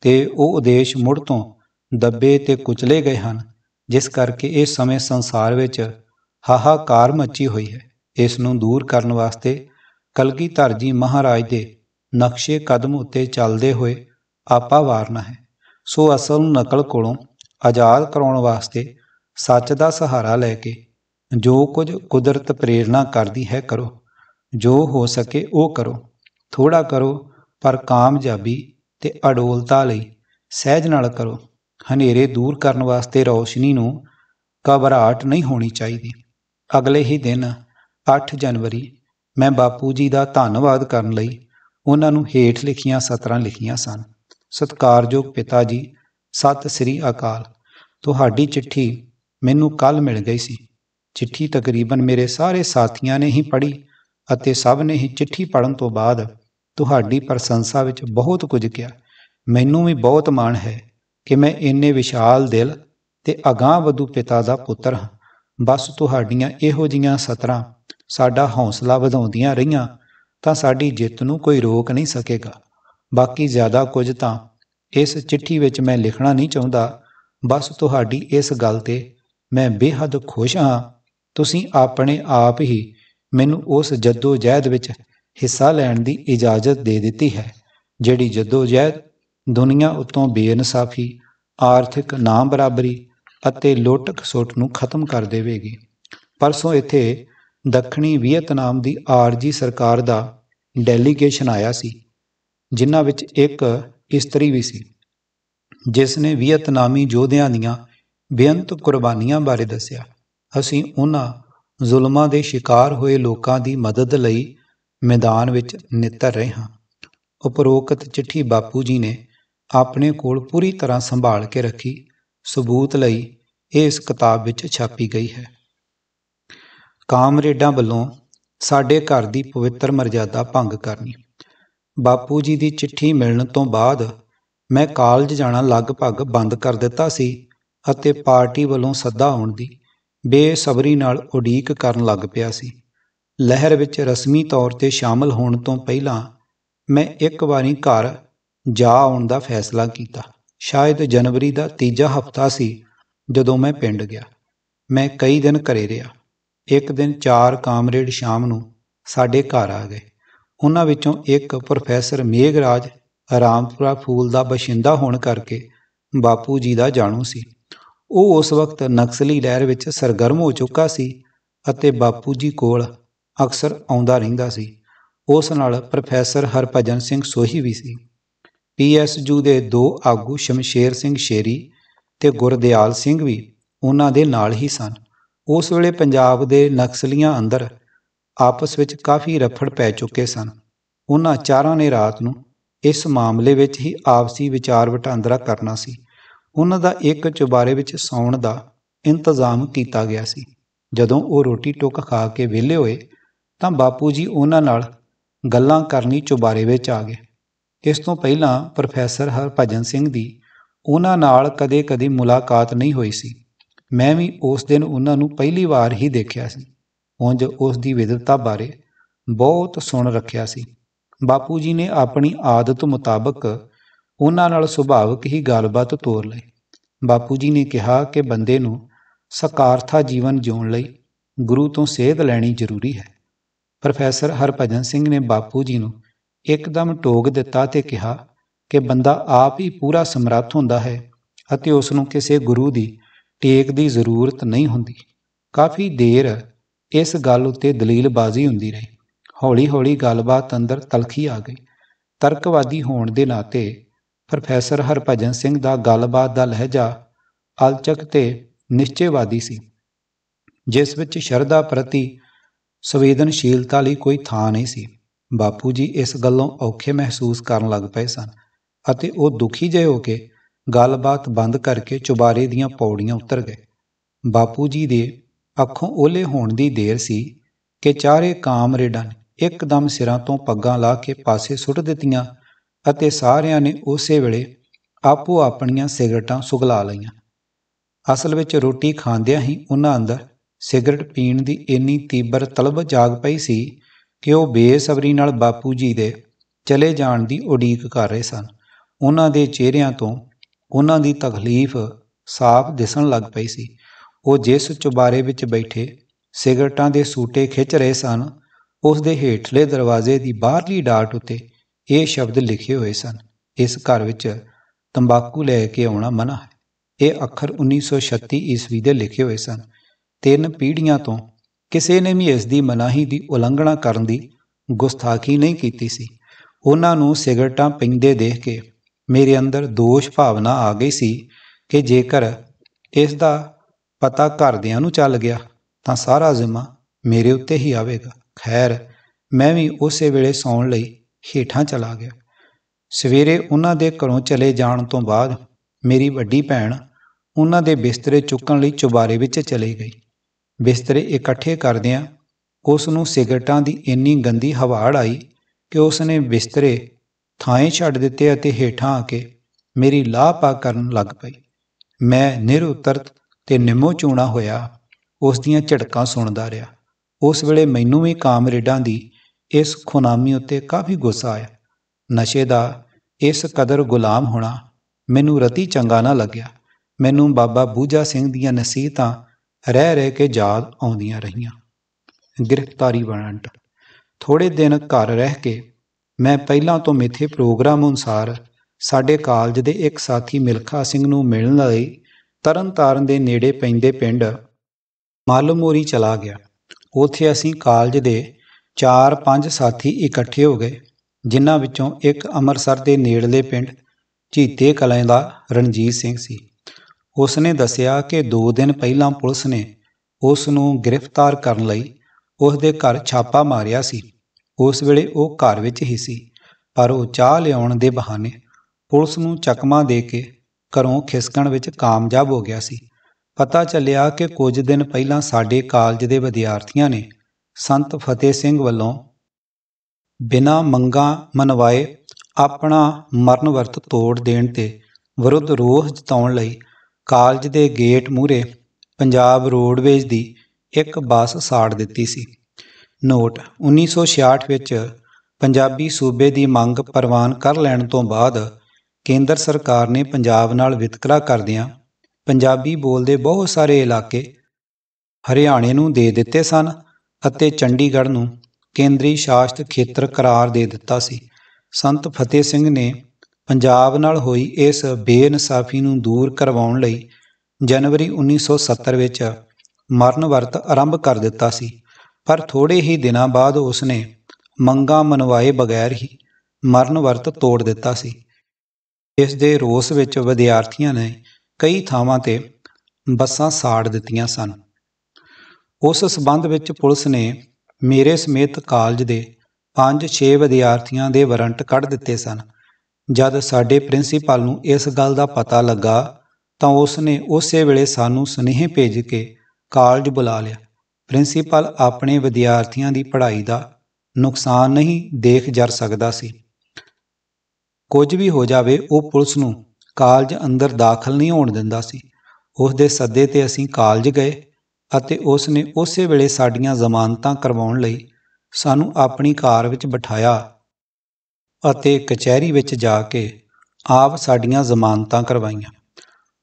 ਤੇ ਉਹ ਉਦੇਸ਼ ਮੁੜ ਤੋਂ ਦੱਬੇ ਤੇ ਕੁਚਲੇ ਗਏ ਹਨ ਜਿਸ ਕਰਕੇ ਇਸ ਸਮੇਂ ਸੰਸਾਰ ਵਿੱਚ ਹਾਹਾਕਾਰ ਮੱਚੀ ਹੋਈ ਹੈ ਇਸ ਨੂੰ ਦੂਰ ਕਰਨ ਵਾਸਤੇ ਕਲਗੀਧਰ ਜੀ ਮਹਾਰਾਜ ਦੇ ਨਕਸ਼ੇ ਕਦਮ ਉੱਤੇ ਚੱਲਦੇ ਹੋਏ ਆਪਾ ਵਾਰਨਾ ਹੈ ਸੋ ਅਸਲ ਨਕਲ ਕੋਲੋਂ ਆਜ਼ਾਦ ਕਰਾਉਣ ਵਾਸਤੇ ਸੱਚ ਦਾ ਸਹਾਰਾ ਲੈ ਕੇ ਜੋ ਕੁਝ ਕੁਦਰਤ ਪ੍ਰੇਰਣਾ ਕਰਦੀ ਹੈ ਕਰੋ ਜੋ ਹੋ ਸਕੇ ਉਹ ਕਰੋ ਥੋੜਾ ਕਰੋ ਪਰ ਕਾਮਯਾਬੀ ਤੇ ਅਡੋਲਤਾ ਲਈ ਸਹਿਜ ਨਾਲ ਕਰੋ ਹਨੇਰੇ ਦੂਰ ਕਰਨ ਵਾਸਤੇ ਰੋਸ਼ਨੀ ਨੂੰ ਕਬਰਾਟ ਨਹੀਂ ਹੋਣੀ ਚਾਹੀਦੀ ਅਗਲੇ ਹੀ ਦਿਨ 8 ਜਨਵਰੀ ਮੈਂ ਬਾਪੂ ਜੀ ਦਾ ਧੰਨਵਾਦ ਕਰਨ ਲਈ ਉਹਨਾਂ ਨੂੰ ਹੇਠ ਲਿਖੀਆਂ ਸਤਰਾਂ ਲਿਖੀਆਂ ਸਨ ਸਤਕਾਰਯੋਗ ਪਿਤਾ ਜੀ ਸਤਿ ਸ੍ਰੀ ਅਕਾਲ ਤੁਹਾਡੀ ਚਿੱਠੀ ਮੈਨੂੰ ਕੱਲ ਮਿਲ ਗਈ ਸੀ ਚਿੱਠੀ ਤਕਰੀਬਨ ਮੇਰੇ ਸਾਰੇ ਸਾਥੀਆਂ ਨੇ ਹੀ ਪੜ੍ਹੀ ਅਤੇ ਸਭ ਨੇ ਹੀ ਚਿੱਠੀ ਪੜਨ ਤੋਂ ਬਾਅਦ ਤੁਹਾਡੀ ਪ੍ਰਸ਼ੰਸਾ ਵਿੱਚ ਬਹੁਤ ਕੁਝ ਕਿਹਾ ਮੈਨੂੰ ਵੀ ਬਹੁਤ ਮਾਣ ਹੈ ਕਿ ਮੈਂ ਇੰਨੇ ਵਿਸ਼ਾਲ ਦਿਲ ਤੇ ਅਗਾਹ ਵਧੂ ਪਿਤਾ ਦਾ ਪੁੱਤਰ ਹਾਂ ਬਸ ਤੁਹਾਡੀਆਂ ਇਹੋ ਜੀਆਂ ਸਤਰਾਂ ਸਾਡਾ ਹੌਸਲਾ ਵਧਾਉਂਦੀਆਂ ਰਹੀਆਂ ਤਾਂ ਸਾਡੀ ਜਿੱਤ ਨੂੰ ਕੋਈ ਰੋਕ ਨਹੀਂ ਸਕੇਗਾ ਬਾਕੀ ਜ਼ਿਆਦਾ ਕੁਝ ਤਾਂ ਇਸ ਚਿੱਠੀ ਵਿੱਚ ਮੈਂ ਲਿਖਣਾ ਨਹੀਂ ਚਾਹੁੰਦਾ ਬਸ ਤੁਹਾਡੀ ਇਸ ਗੱਲ ਤੇ ਮੈਂ ਬੇਹੱਦ ਖੁਸ਼ ਹਾਂ ਤੁਸੀਂ ਆਪਣੇ ਆਪ ਹੀ ਮੈਨੂੰ ਉਸ ਜੱਦੋ ਜਹਿਦ ਵਿੱਚ ਹਿੱਸਾ ਲੈਣ ਦੀ ਇਜਾਜ਼ਤ ਦੇ ਦਿੱਤੀ ਹੈ ਜਿਹੜੀ ਜਦੋਜਹਿਦ ਦੁਨੀਆ ਉਤੋਂ ਬੇਇਨਸਾਫੀ ਆਰਥਿਕ ਨਾ ਬਰਾਬਰੀ ਅਤੇ ਲੁੱਟ-ਖਸੁੱਟ ਨੂੰ ਖਤਮ ਕਰ ਦੇਵੇਗੀ ਪਰਸੋਂ ਇੱਥੇ ਦੱਖਣੀ ਵਿਅਤਨਾਮ ਦੀ ਆਰਜੀ ਸਰਕਾਰ ਦਾ ਡੈਲੀਗੇਸ਼ਨ ਆਇਆ ਸੀ ਜਿਨ੍ਹਾਂ ਵਿੱਚ ਇੱਕ ਇਸਤਰੀ ਵੀ ਸੀ ਜਿਸ ਨੇ ਵਿਅਤਨਾਮੀ ਯੋਧਿਆਂ ਦੀਆਂ ਬੇਅੰਤ ਕੁਰਬਾਨੀਆਂ ਬਾਰੇ ਦੱਸਿਆ ਅਸੀਂ ਉਹਨਾਂ ਜ਼ੁਲਮਾਂ ਦੇ ਸ਼ਿਕਾਰ ਹੋਏ ਲੋਕਾਂ ਦੀ ਮਦਦ ਲਈ ਮੈਦਾਨ ਵਿੱਚ ਨਿੱਤਰ ਰਹੇ ਹਾਂ ਉਪਰੋਕਤ ਚਿੱਠੀ ਬਾਪੂ ਜੀ ਨੇ ਆਪਣੇ ਕੋਲ ਪੂਰੀ ਤਰ੍ਹਾਂ ਸੰਭਾਲ ਕੇ ਰੱਖੀ ਸਬੂਤ ਲਈ ਇਹ ਇਸ ਕਿਤਾਬ ਵਿੱਚ ਛਾਪੀ ਗਈ ਹੈ ਕਾਮਰੇਡਾਂ ਵੱਲੋਂ ਸਾਡੇ ਘਰ ਦੀ ਪਵਿੱਤਰ ਮਰਜ਼ਾਦਾ ਭੰਗ ਕਰਨੀ ਬਾਪੂ ਜੀ ਦੀ ਚਿੱਠੀ ਮਿਲਣ ਤੋਂ ਬਾਅਦ ਮੈਂ ਕਾਲਜ ਜਾਣਾ ਲਗਭਗ ਬੰਦ ਕਰ ਦਿੱਤਾ ਸੀ ਅਤੇ ਪਾਰਟੀ ਵੱਲੋਂ ਸੱਦਾ ਆਉਣ ਦੀ ਬੇਸਬਰੀ ਨਾਲ ਉਡੀਕ ਕਰਨ ਲੱਗ ਪਿਆ ਸੀ ਲਹਿਰ ਵਿੱਚ ਰਸਮੀ ਤੌਰ ਤੇ ਸ਼ਾਮਲ ਹੋਣ ਤੋਂ ਪਹਿਲਾਂ ਮੈਂ ਇੱਕ ਵਾਰੀ ਘਰ ਜਾ ਆਉਣ ਦਾ ਫੈਸਲਾ ਕੀਤਾ ਸ਼ਾਇਦ ਜਨਵਰੀ ਦਾ ਤੀਜਾ ਹਫਤਾ ਸੀ ਜਦੋਂ ਮੈਂ ਪਿੰਡ ਗਿਆ ਮੈਂ ਕਈ ਦਿਨ ਘਰੇ ਰਿਹਾ ਇੱਕ ਦਿਨ ਚਾਰ ਕਾਮਰੇਡ ਸ਼ਾਮ ਨੂੰ ਸਾਡੇ ਘਰ ਆ ਗਏ ਉਹਨਾਂ ਵਿੱਚੋਂ ਇੱਕ ਪ੍ਰੋਫੈਸਰ ਮੇਘਰਾਜ ਆਰਾਮਪੁਰਾ ਫੂਲ ਦਾ ਬਸ਼ਿੰਦਾ ਹੋਣ ਕਰਕੇ ਬਾਪੂ ਜੀ ਦਾ ਜਾਣੂ ਸੀ ਉਹ ਉਸ ਵਕਤ ਨਕਸਲੀ ਲਹਿਰ ਵਿੱਚ ਸਰਗਰਮ ਹੋ ਚੁੱਕਾ ਸੀ ਅਤੇ ਬਾਪੂ ਜੀ ਕੋਲ ਅਕਸਰ ਆਉਂਦਾ ਰਹਿੰਦਾ ਸੀ ਉਸ ਨਾਲ ਪ੍ਰੋਫੈਸਰ ਹਰਭਜਨ ਸਿੰਘ ਸੋਹੀ ਵੀ ਸੀ ਪੀਐਸਯੂ ਦੇ ਦੋ ਆਗੂ ਸ਼ਮਸ਼ੇਰ ਸਿੰਘ ਸ਼ੇਰੀ ਤੇ ਗੁਰਦਿਆਲ ਸਿੰਘ ਵੀ ਉਹਨਾਂ ਦੇ ਨਾਲ ਹੀ ਸਨ ਉਸ ਵੇਲੇ ਪੰਜਾਬ ਦੇ ਨਕਸਲੀਆਂ ਅੰਦਰ ਆਪਸ ਵਿੱਚ ਕਾਫੀ ਰਫੜ ਪੈ ਚੁੱਕੇ ਸਨ ਉਹਨਾਂ ਚਾਰਾਂ ਨੇ ਰਾਤ ਨੂੰ ਇਸ ਮਾਮਲੇ ਵਿੱਚ ਹੀ ਆਪਸੀ ਵਿਚਾਰ ਵਟਾਂਦਰਾ ਕਰਨਾ ਸੀ ਉਹਨਾਂ ਦਾ ਇੱਕ ਚੁਬਾਰੇ ਵਿੱਚ ਸੌਣ ਦਾ ਇੰਤਜ਼ਾਮ ਕੀਤਾ ਗਿਆ ਸੀ ਜਦੋਂ ਉਹ ਰੋਟੀ ਟੁੱਕ ਖਾ ਕੇ ਵਿਹਲੇ ਹੋਏ ਤਾਂ ਬਾਪੂ ਜੀ ਉਹਨਾਂ ਨਾਲ ਗੱਲਾਂ ਕਰਨੀ ਚੁਬਾਰੇ ਵਿੱਚ ਆ ਗਏ ਇਸ ਤੋਂ ਪਹਿਲਾਂ ਪ੍ਰੋਫੈਸਰ ਹਰਭਜਨ ਸਿੰਘ ਦੀ ਉਹਨਾਂ ਨਾਲ ਕਦੇ-ਕਦੇ ਮੁਲਾਕਾਤ ਨਹੀਂ ਹੋਈ ਸੀ ਮੈਂ ਵੀ ਉਸ ਦਿਨ ਉਹਨਾਂ ਨੂੰ ਪਹਿਲੀ ਵਾਰ ਹੀ ਦੇਖਿਆ ਸੀ ਉੰਜ ਉਸ ਦੀ ਵਿਦਵਤਾ ਬਾਰੇ ਬਹੁਤ ਸੁਣ ਰੱਖਿਆ ਸੀ ਬਾਪੂ ਜੀ ਨੇ ਆਪਣੀ ਆਦਤ ਮੁਤਾਬਕ ਉਹਨਾਂ ਨਾਲ ਸੁਭਾਵਕ ਹੀ ਗੱਲਬਾਤ ਤੋਰ ਲਈ ਬਾਪੂ ਜੀ ਨੇ ਕਿਹਾ ਕਿ ਬੰਦੇ ਨੂੰ ਸਕਾਰਥਾ ਜੀਵਨ ਜਿਉਣ ਲਈ ਗੁਰੂ ਤੋਂ ਸੇਧ ਲੈਣੀ ਜ਼ਰੂਰੀ ਹੈ ਪ੍ਰੋਫੈਸਰ ਹਰਭਜਨ ਸਿੰਘ ਨੇ ਬਾਪੂ ਜੀ ਨੂੰ ਇੱਕਦਮ ਟੋਕ ਦਿੱਤਾ ਤੇ ਕਿਹਾ ਕਿ ਬੰਦਾ ਆਪ ਹੀ ਪੂਰਾ ਸਮਰੱਥ ਹੁੰਦਾ ਹੈ ਅਤੇ ਉਸ ਨੂੰ ਕਿਸੇ ਗੁਰੂ ਦੀ ਟੇਕ ਦੀ ਜ਼ਰੂਰਤ ਨਹੀਂ ਹੁੰਦੀ ਕਾਫੀ ਦੇਰ ਇਸ ਗੱਲ ਉੱਤੇ ਦਲੀਲਬਾਜ਼ੀ ਹੁੰਦੀ ਰਹੀ ਹੌਲੀ-ਹੌਲੀ ਗੱਲਬਾਤ ਅੰਦਰ ਤਲਖੀ ਆ ਗਈ ਤਰਕਵਾਦੀ ਹੋਣ ਦੇ ਨਾਤੇ ਪ੍ਰੋਫੈਸਰ ਹਰਭਜਨ ਸਿੰਘ ਦਾ ਗੱਲਬਾਤ ਦਾ ਲਹਿਜਾ ਅਲਚਕ ਤੇ ਨਿਸ਼ਚੇਵਾਦੀ ਸੀ ਜਿਸ ਵਿੱਚ ਸ਼ਰਧਾ ਪ੍ਰਤੀ ਸੰਵੇਦਨਸ਼ੀਲਤਾ ਲਈ ਕੋਈ ਥਾਂ ਨਹੀਂ ਸੀ ਬਾਪੂ ਜੀ ਇਸ ਗੱਲੋਂ ਔਖੇ ਮਹਿਸੂਸ ਕਰਨ ਲੱਗ ਪਏ ਸਨ ਅਤੇ ਉਹ ਦੁਖੀ ਜੇ ਹੋ ਕੇ ਗੱਲਬਾਤ ਬੰਦ ਕਰਕੇ ਚੁਬਾਰੇ ਦੀਆਂ ਪੌੜੀਆਂ ਉਤਰ ਗਏ ਬਾਪੂ ਜੀ ਦੇ ਅੱਖੋਂ ਓਲੇ ਹੋਣ ਦੀ ਦੇਰ ਸੀ ਕਿ ਚਾਰੇ ਕਾਮਰੇਡਾਂ ਨੇ ਇੱਕਦਮ ਸਿਰਾਂ ਤੋਂ ਪੱਗਾਂ ਲਾ ਕੇ ਪਾਸੇ ਸੁੱਟ ਦਿੱਤੀਆਂ ਅਤੇ ਸਾਰਿਆਂ ਨੇ ਉਸੇ ਵੇਲੇ ਆਪੋ ਆਪਣੀਆਂ ਸਿਗਰਟਾਂ ਸੁਗਲਾ ਲਈਆਂ ਅਸਲ ਵਿੱਚ ਰੋਟੀ ਖਾਂਦਿਆਂ ਹੀ ਉਹਨਾਂ ਅੰਦਰ ਸਿਗਰਟ ਪੀਣ ਦੀ ਇੰਨੀ ਤੀਬਰ ਤਲਬ ਜਾਗ ਪਈ ਸੀ ਕਿ ਉਹ ਬੇਸਬਰੀ ਨਾਲ ਬਾਪੂ ਜੀ ਦੇ ਚਲੇ ਜਾਣ ਦੀ ਉਡੀਕ ਕਰ ਰਹੇ ਸਨ ਉਹਨਾਂ ਦੇ ਚਿਹਰਿਆਂ ਤੋਂ ਉਹਨਾਂ ਦੀ ਤਕਲੀਫ ਸਾਫ਼ ਦਿਸਣ ਲੱਗ ਪਈ ਸੀ ਉਹ ਜਿਸ ਚੁਬਾਰੇ ਵਿੱਚ ਬੈਠੇ ਸਿਗਰਟਾਂ ਦੇ ਸੂਟੇ ਖਿੱਚ ਰਹੇ ਸਨ ਉਸ ਦੇ ਹੇਠਲੇ ਦਰਵਾਜ਼ੇ ਦੀ ਬਾਹਰਲੀ ਡਾਟ ਉੱਤੇ ਇਹ ਸ਼ਬਦ ਲਿਖੇ ਹੋਏ ਸਨ ਇਸ ਘਰ ਵਿੱਚ ਤੰਬਾਕੂ ਲੈ ਕੇ ਆਉਣਾ ਮਨਾ ਹੈ ਇਹ ਅੱਖਰ 1936 ਈਸਵੀ ਦੇ ਲਿਖੇ ਹੋਏ ਸਨ ਤਿੰਨ ਪੀੜ੍ਹੀਆਂ ਤੋਂ ਕਿਸੇ ਨੇ ਵੀ ਇਸ ਦੀ ਮਨਾਹੀ ਦੀ ਉਲੰਘਣਾ ਕਰਨ ਦੀ ਗੁਸਤਾਖੀ ਨਹੀਂ ਕੀਤੀ ਸੀ ਉਹਨਾਂ ਨੂੰ ਸਿਗਰਟਾਂ ਪੀਂਦੇ ਦੇਖ ਕੇ ਮੇਰੇ ਅੰਦਰ ਦੋਸ਼ ਭਾਵਨਾ ਆ ਗਈ ਸੀ ਕਿ ਜੇਕਰ ਇਸ ਦਾ ਪਤਾ ਘਰਦਿਆਂ ਨੂੰ ਚੱਲ ਗਿਆ ਤਾਂ ਸਾਰਾ ਜ਼ਿੰਮਾ ਮੇਰੇ ਉੱਤੇ ਹੀ ਆਵੇਗਾ ਖੈਰ ਮੈਂ ਵੀ ਉਸੇ ਵੇਲੇ ਸੌਣ ਲਈ ਹੀਠਾਂ ਚਲਾ ਗਿਆ ਸਵੇਰੇ ਉਹਨਾਂ ਦੇ ਘਰੋਂ ਚਲੇ ਜਾਣ ਤੋਂ ਬਾਅਦ ਮੇਰੀ ਵੱਡੀ ਭੈਣ ਉਹਨਾਂ ਦੇ ਬਿਸਤਰੇ ਚੁੱਕਣ ਲਈ ਚੁਬਾਰੇ ਵਿੱਚ ਚਲੀ ਗਈ ਬਿਸਤਰੇ ਇਕੱਠੇ ਕਰਦਿਆਂ ਉਸ ਨੂੰ ਸਿਗਰਟਾਂ ਦੀ ਇੰਨੀ ਗੰਦੀ ਹਵਾ ਆਈ ਕਿ ਉਸ ਨੇ ਬਿਸਤਰੇ ਥਾਂੇ ਛੱਡ ਦਿੱਤੇ ਅਤੇ ਹੀਠਾਂ ਆ ਕੇ ਮੇਰੀ ਲਾਹ ਪਾ ਕਰਨ ਲੱਗ ਪਈ ਮੈਂ ਨਿਰਉਤਰਤ ਤੇ ਨਿਮੋ ਚੂਣਾ ਹੋਇਆ ਉਸ ਦੀਆਂ ਝਟਕਾਂ ਸੁਣਦਾ ਰਿਹਾ ਉਸ ਵੇਲੇ ਮੈਨੂੰ ਵੀ ਕਾਮਰੇਡਾਂ ਦੀ ਇਸ ਖੁਨਾਮੀ ਉੱਤੇ ਕਾਫੀ ਗੁੱਸਾ ਆਇਆ ਨਸ਼ੇ ਦਾ ਇਸ ਕਦਰ ਗੁਲਾਮ ਹੋਣਾ ਮੈਨੂੰ ਰਤੀ ਚੰਗਾ ਨਾ ਲੱਗਿਆ ਮੈਨੂੰ ਬਾਬਾ ਬੂਜਾ ਸਿੰਘ ਦੀਆਂ ਨਸੀਹਤਾਂ ਰਹਿ ਰਹਿ ਕੇ ਯਾਦ ਆਉਂਦੀਆਂ ਰਹੀਆਂ ਗ੍ਰਿਫਤਾਰੀ ਵਾਰੰਟ ਥੋੜੇ ਦਿਨ ਘਰ ਰਹਿ ਕੇ ਮੈਂ ਪਹਿਲਾਂ ਤੋਂ ਮਿੱਥੇ ਪ੍ਰੋਗਰਾਮ ਅਨੁਸਾਰ ਸਾਡੇ ਕਾਲਜ ਦੇ ਇੱਕ ਸਾਥੀ ਮਿਲਖਾ ਸਿੰਘ ਨੂੰ ਮਿਲਣ ਲਈ ਤਰਨਤਾਰਨ ਦੇ ਨੇੜੇ ਪੈਂਦੇ ਪਿੰਡ ਮਾਲਮੋਰੀ ਚਲਾ ਗਿਆ ਉੱਥੇ ਅਸੀਂ ਕਾਲਜ ਦੇ 4-5 ਸਾਥੀ ਇਕੱਠੇ ਹੋ ਗਏ ਜਿਨ੍ਹਾਂ ਵਿੱਚੋਂ ਇੱਕ ਅੰਮ੍ਰਿਤਸਰ ਦੇ ਨੇੜਲੇ ਪਿੰਡ ਚੀਤੇ ਕਲਾਂ ਦਾ ਰਣਜੀਤ ਸਿੰਘ ਸੀ ਉਸ ਨੇ ਦੱਸਿਆ ਕਿ 2 ਦਿਨ ਪਹਿਲਾਂ ਪੁਲਿਸ ਨੇ ਉਸ ਨੂੰ ਗ੍ਰਿਫਤਾਰ ਕਰਨ ਲਈ ਉਸ ਦੇ ਘਰ ਛਾਪਾ ਮਾਰਿਆ ਸੀ ਉਸ ਵੇਲੇ ਉਹ ਘਰ ਵਿੱਚ ਹੀ ਸੀ ਪਰ ਉਹ ਚਾਹ ਲਿਆਉਣ ਦੇ ਬਹਾਨੇ ਪੁਲਿਸ ਨੂੰ ਚਕਮਾ ਦੇ ਕੇ ਘਰੋਂ ਖਿਸਕਣ ਵਿੱਚ ਕਾਮਯਾਬ ਹੋ ਗਿਆ ਸੀ ਪਤਾ ਚੱਲਿਆ ਕਿ ਕੁਝ ਦਿਨ ਪਹਿਲਾਂ ਸਾਡੇ ਕਾਲਜ ਦੇ ਵਿਦਿਆਰਥੀਆਂ ਨੇ ਸੰਤ ਫਤਿਹ ਸਿੰਘ ਵੱਲੋਂ ਬਿਨਾਂ ਮੰਗਾ ਮਨਵਾਏ ਆਪਣਾ ਮਰਨ ਵਰਤ ਤੋੜ ਦੇਣ ਤੇ ਵਿਰੁੱਧ ਰੋਹ ਜਤਾਉਣ ਲਈ ਕਾਲਜ ਦੇ ਗੇਟ ਮੂਹਰੇ ਪੰਜਾਬ ਰੋਡਵੇਜ਼ ਦੀ ਇੱਕ ਬੱਸ ਸਾੜ ਦਿੱਤੀ ਸੀ ਨੋਟ 1966 ਵਿੱਚ ਪੰਜਾਬੀ ਸੂਬੇ ਦੀ ਮੰਗ ਪ੍ਰਵਾਨ ਕਰ ਲੈਣ ਤੋਂ ਬਾਅਦ ਕੇਂਦਰ ਸਰਕਾਰ ਨੇ ਪੰਜਾਬ ਨਾਲ ਵਿਤਕਰਾ ਕਰਦਿਆਂ ਪੰਜਾਬੀ ਬੋਲਦੇ ਬਹੁਤ ਸਾਰੇ ਇਲਾਕੇ ਹਰਿਆਣੇ ਨੂੰ ਦੇ ਦਿੱਤੇ ਸਨ ਅਤੇ ਚੰਡੀਗੜ੍ਹ ਨੂੰ ਕੇਂਦਰੀ ਸ਼ਾਸਤ ਖੇਤਰ ਕਰਾਰ ਦੇ ਦਿੱਤਾ ਸੀ ਸੰਤ ਫਤਿਹ ਸਿੰਘ ਨੇ ਪੰਜਾਬ ਨਾਲ ਹੋਈ ਇਸ ਬੇਇਨਸਾਫੀ ਨੂੰ ਦੂਰ ਕਰਵਾਉਣ ਲਈ ਜਨਵਰੀ 1970 ਵਿੱਚ ਮਰਨ ਵਰਤ ਆਰੰਭ ਕਰ ਦਿੱਤਾ ਸੀ ਪਰ ਥੋੜੇ ਹੀ ਦਿਨਾਂ ਬਾਅਦ ਉਸਨੇ ਮੰਗਾ ਮਨਵਾਏ ਬਗੈਰ ਹੀ ਮਰਨ ਵਰਤ ਤੋੜ ਦਿੱਤਾ ਸੀ ਇਸ ਦੇ ਰੋਸ ਵਿੱਚ ਵਿਦਿਆਰਥੀਆਂ ਨੇ ਕਈ ਥਾਵਾਂ ਤੇ ਬੱਸਾਂ ਸਾੜ ਦਿੱਤੀਆਂ ਸਨ ਉਸ ਸਬੰਧ ਵਿੱਚ ਪੁਲਿਸ ਨੇ ਮੇਰੇ ਸਮੇਤ ਕਾਲਜ ਦੇ 5-6 ਵਿਦਿਆਰਥੀਆਂ ਦੇ ਵਾਰੰਟ ਕੱਢ ਦਿੱਤੇ ਸਨ ਜਦ ਸਾਡੇ ਪ੍ਰਿੰਸੀਪਲ ਨੂੰ ਇਸ ਗੱਲ ਦਾ ਪਤਾ ਲੱਗਾ ਤਾਂ ਉਸ ਨੇ ਉਸੇ ਵੇਲੇ ਸਾਨੂੰ ਸੁਨੇਹੇ ਭੇਜ ਕੇ ਕਾਲਜ ਬੁਲਾ ਲਿਆ ਪ੍ਰਿੰਸੀਪਲ ਆਪਣੇ ਵਿਦਿਆਰਥੀਆਂ ਦੀ ਪੜ੍ਹਾਈ ਦਾ ਨੁਕਸਾਨ ਨਹੀਂ ਦੇਖ ਜਰ ਸਕਦਾ ਸੀ ਕੁਝ ਵੀ ਹੋ ਜਾਵੇ ਉਹ ਪੁਲਿਸ ਨੂੰ ਕਾਲਜ ਅੰਦਰ ਦਾਖਲ ਨਹੀਂ ਹੋਣ ਦਿੰਦਾ ਸੀ ਉਸ ਦੇ ਸੱਦੇ ਤੇ ਅਸੀਂ ਕਾਲਜ ਗਏ ਅਤੇ ਉਸ ਨੇ ਉਸੇ ਵੇਲੇ ਸਾਡੀਆਂ ਜ਼ਮਾਨਤਾਂ ਕਰਵਾਉਣ ਲਈ ਸਾਨੂੰ ਆਪਣੀ ਕਾਰ ਵਿੱਚ ਬਿਠਾਇਆ ਅਤੇ ਕਚਹਿਰੀ ਵਿੱਚ ਜਾ ਕੇ ਆਪ ਸਾਡੀਆਂ ਜ਼ਮਾਨਤਾਂ ਕਰਵਾਈਆਂ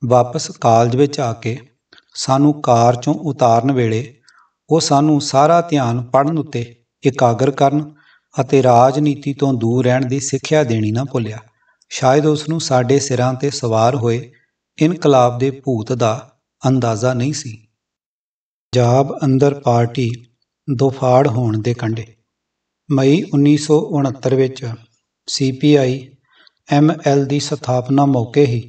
ਵਾਪਸ ਕਾਲਜ ਵਿੱਚ ਆ ਕੇ ਸਾਨੂੰ ਕਾਰ ਚੋਂ ਉਤਾਰਨ ਵੇਲੇ ਉਹ ਸਾਨੂੰ ਸਾਰਾ ਧਿਆਨ ਪੜਨ ਉੱਤੇ ਇਕਾਗਰ ਕਰਨ ਅਤੇ ਰਾਜਨੀਤੀ ਤੋਂ ਦੂਰ ਰਹਿਣ ਦੀ ਸਿੱਖਿਆ ਦੇਣੀ ਨਾ ਭੁੱਲਿਆ ਸ਼ਾਇਦ ਉਸ ਨੂੰ ਸਾਡੇ ਸਿਰਾਂ ਤੇ ਸਵਾਰ ਹੋਏ ਇਨਕਲਾਬ ਦੇ ਭੂਤ ਦਾ ਅੰਦਾਜ਼ਾ ਨਹੀਂ ਸੀ ਪੰਜਾਬ ਅੰਦਰ ਪਾਰਟੀ ਦੋਫਾੜ ਹੋਣ ਦੇ ਕੰਢੇ ਮਈ 1969 ਵਿੱਚ ਸੀ ਪੀ ਆਈ ਐਮ ਐਲ ਦੀ ਸਥਾਪਨਾ ਮੌਕੇ ਹੀ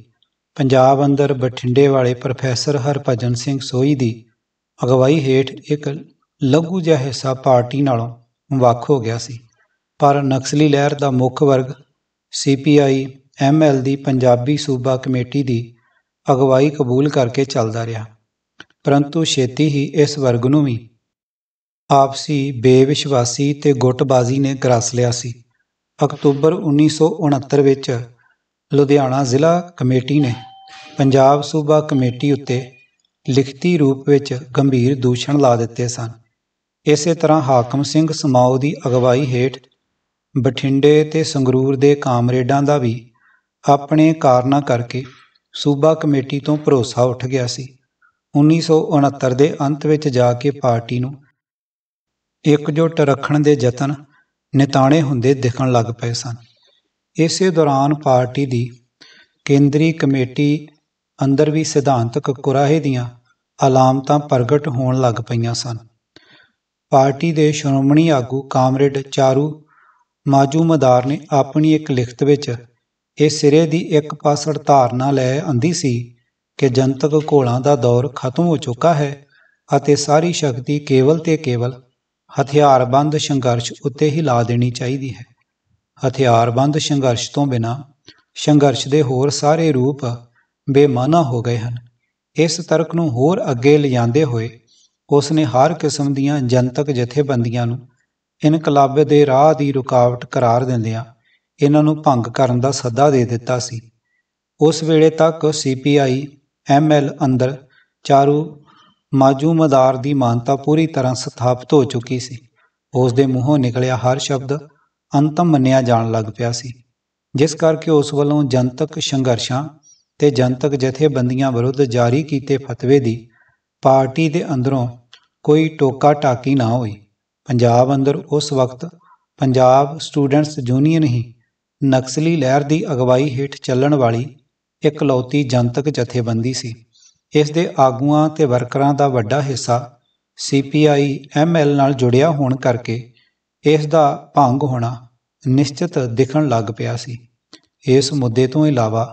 ਪੰਜਾਬ ਅੰਦਰ ਬਠਿੰਡੇ ਵਾਲੇ ਪ੍ਰੋਫੈਸਰ ਹਰਭਜਨ ਸਿੰਘ ਸੋਈ ਦੀ ਅਗਵਾਈ ਹੇਠ ਇੱਕ ਲਘੂ ਜਿਹਾ ਹਿੱਸਾ ਪਾਰਟੀ ਨਾਲੋਂ ਵੱਖ ਹੋ ਗਿਆ ਸੀ ਪਰ ਨਕਸਲੀ ਲਹਿਰ ਦਾ ਮੁੱਖ ਵਰਗ ਸੀਪੀਆਈ ਐਮਐਲ ਦੀ ਪੰਜਾਬੀ ਸੂਬਾ ਕਮੇਟੀ ਦੀ ਅਗਵਾਈ ਕਬੂਲ ਕਰਕੇ ਚੱਲਦਾ ਰਿਹਾ ਪਰੰਤੂ ਛੇਤੀ ਹੀ ਇਸ ਵਰਗ ਨੂੰ ਵੀ ਆਪਸੀ ਬੇਵਿਸ਼ਵਾਸੀ ਤੇ ਗੁੱਟਬਾਜ਼ੀ ਨੇ ਗਰਾਸ ਲਿਆ ਸੀ ਅਕਤੂਬਰ 1969 ਵਿੱਚ ਲੁਧਿਆਣਾ ਜ਼ਿਲ੍ਹਾ ਕਮੇਟੀ ਨੇ ਪੰਜਾਬ ਸੂਬਾ ਕਮੇਟੀ ਉੱਤੇ ਲਿਖਤੀ ਰੂਪ ਵਿੱਚ ਗੰਭੀਰ ਦੂਸ਼ਣ ਲਾ ਦਿੱਤੇ ਸਨ ਇਸੇ ਤਰ੍ਹਾਂ ਹਾਕਮ ਸਿੰਘ ਸਮਾਉ ਦੀ ਅਗਵਾਈ ਹੇਠ ਬਠਿੰਡੇ ਤੇ ਸੰਗਰੂਰ ਦੇ ਕਾਮਰੇਡਾਂ ਦਾ ਵੀ ਆਪਣੇ ਕਾਰਨਾ ਕਰਕੇ ਸੂਬਾ ਕਮੇਟੀ ਤੋਂ ਭਰੋਸਾ ਉੱਠ ਗਿਆ ਸੀ 1969 ਦੇ ਅੰਤ ਵਿੱਚ ਜਾ ਕੇ ਪਾਰਟੀ ਨੂੰ ਇਕਜੁੱਟ ਰੱਖਣ ਦੇ ਯਤਨ ਨਿਤਾਣੇ ਹੁੰਦੇ ਦਿਖਣ ਲੱਗ ਪਏ ਸਨ ਇਸੇ ਦੌਰਾਨ ਪਾਰਟੀ ਦੀ ਕੇਂਦਰੀ ਕਮੇਟੀ ਅੰਦਰ ਵੀ ਸਿਧਾਂਤਕ ਕੁਰਾਹੇ ਦੀਆਂ ਅਲਾਮਤਾਂ ਪ੍ਰਗਟ ਹੋਣ ਲੱਗ ਪਈਆਂ ਸਨ ਪਾਰਟੀ ਦੇ ਸ਼੍ਰੋਮਣੀ ਆਗੂ ਕਾਮਰੇਡ ਚਾਰੂ ਮਾਜੂਮਦਾਰ ਨੇ ਆਪਣੀ ਇੱਕ ਲਿਖਤ ਵਿੱਚ ਇਹ ਸਿਰੇ ਦੀ ਇੱਕ ਪਾਸੜ ਧਾਰਨਾ ਲੈ ਆਂਦੀ ਸੀ ਕਿ ਜਨਤਕ ਘੋਲਾਂ ਦਾ ਦੌਰ ਖਤਮ ਹੋ ਚੁੱਕਾ ਹੈ ਅਤੇ ਸਾਰੀ ਸ਼ਕਤੀ ਕੇਵਲ ਤੇ ਕੇਵਲ ਹਥਿਆਰਬੰਦ ਸੰਘਰਸ਼ ਉੱਤੇ ਹੀ ਲਾ ਦੇਣੀ ਚਾਹੀਦੀ ਹੈ ਹਥਿਆਰਬੰਦ ਸੰਘਰਸ਼ ਤੋਂ ਬਿਨਾ ਸੰਘਰਸ਼ ਦੇ ਹੋਰ ਸਾਰੇ ਰੂਪ ਬੇਮਾਨਾ ਹੋ ਗਏ ਹਨ ਇਸ ਤਰਕ ਨੂੰ ਹੋਰ ਅੱਗੇ ਲਿਆਂਦੇ ਹੋਏ ਉਸ ਨੇ ਹਰ ਕਿਸਮ ਦੀਆਂ ਜਨਤਕ ਜਥੇਬੰਦੀਆਂ ਨੂੰ ਇਨਕਲਾਬ ਦੇ ਰਾਹ ਦੀ ਰੁਕਾਵਟ ਕਰਾਰ ਦਿੰਦਿਆਂ ਇਹਨਾਂ ਨੂੰ ਭੰਗ ਕਰਨ ਦਾ ਸੱਦਾ ਦੇ ਦਿੱਤਾ ਸੀ ਉਸ ਵੇਲੇ ਤੱਕ ਸੀਪੀਆਈ ਐਮਐਲ ਅੰਦਰ ਚਾਰੂ ਮਾਜੂ ਮਦਾਰ ਦੀ ਮਾਨਤਾ ਪੂਰੀ ਤਰ੍ਹਾਂ ਸਥਾਪਿਤ ਹੋ ਚੁੱਕੀ ਸੀ ਉਸ ਦੇ ਮੂੰਹੋਂ ਨਿਕਲਿਆ ਹਰ ਸ਼ਬਦ ਅੰਤਮ ਮੰਨਿਆ ਜਾਣ ਲੱਗ ਪਿਆ ਸੀ ਜਿਸ ਕਰਕੇ ਉਸ ਵੱਲੋਂ ਜਨਤਕ ਸੰਘਰਸ਼ਾਂ ਤੇ ਜਨਤਕ ਜਥੇਬੰਦੀਆਂ ਵਿਰੁੱਧ ਜਾਰੀ ਕੀਤੇ ਫਤਵੇ ਦੀ ਪਾਰਟੀ ਦੇ ਅੰਦਰੋਂ ਕੋਈ ਟੋਕਾ ਟਾਕੀ ਨਾ ਹੋਈ ਪੰਜਾਬ ਅੰਦਰ ਉਸ ਵਕਤ ਪੰਜਾਬ ਸਟੂਡੈਂਟਸ ਯੂਨੀਅਨ ਹੀ ਨਕਸਲੀ ਲਹਿਰ ਦੀ ਅਗਵਾਈ ਹੇਠ ਚੱਲਣ ਵਾਲੀ ਇਕਲੌਤੀ ਜਨਤਕ ਜਥੇਬੰਦੀ ਸੀ ਇਸ ਦੇ ਆਗੂਆਂ ਤੇ ਵਰਕਰਾਂ ਦਾ ਵੱਡਾ ਹਿੱਸਾ ਸੀਪੀਆਈ ਐਮਐਲ ਨਾਲ ਜੁੜਿਆ ਹੋਣ ਕਰਕੇ ਇਸ ਦਾ ਭੰਗ ਹੋਣਾ ਨਿਸ਼ਚਿਤ ਦਿਖਣ ਲੱਗ ਪਿਆ ਸੀ ਇਸ ਮੁੱਦੇ ਤੋਂ ਇਲਾਵਾ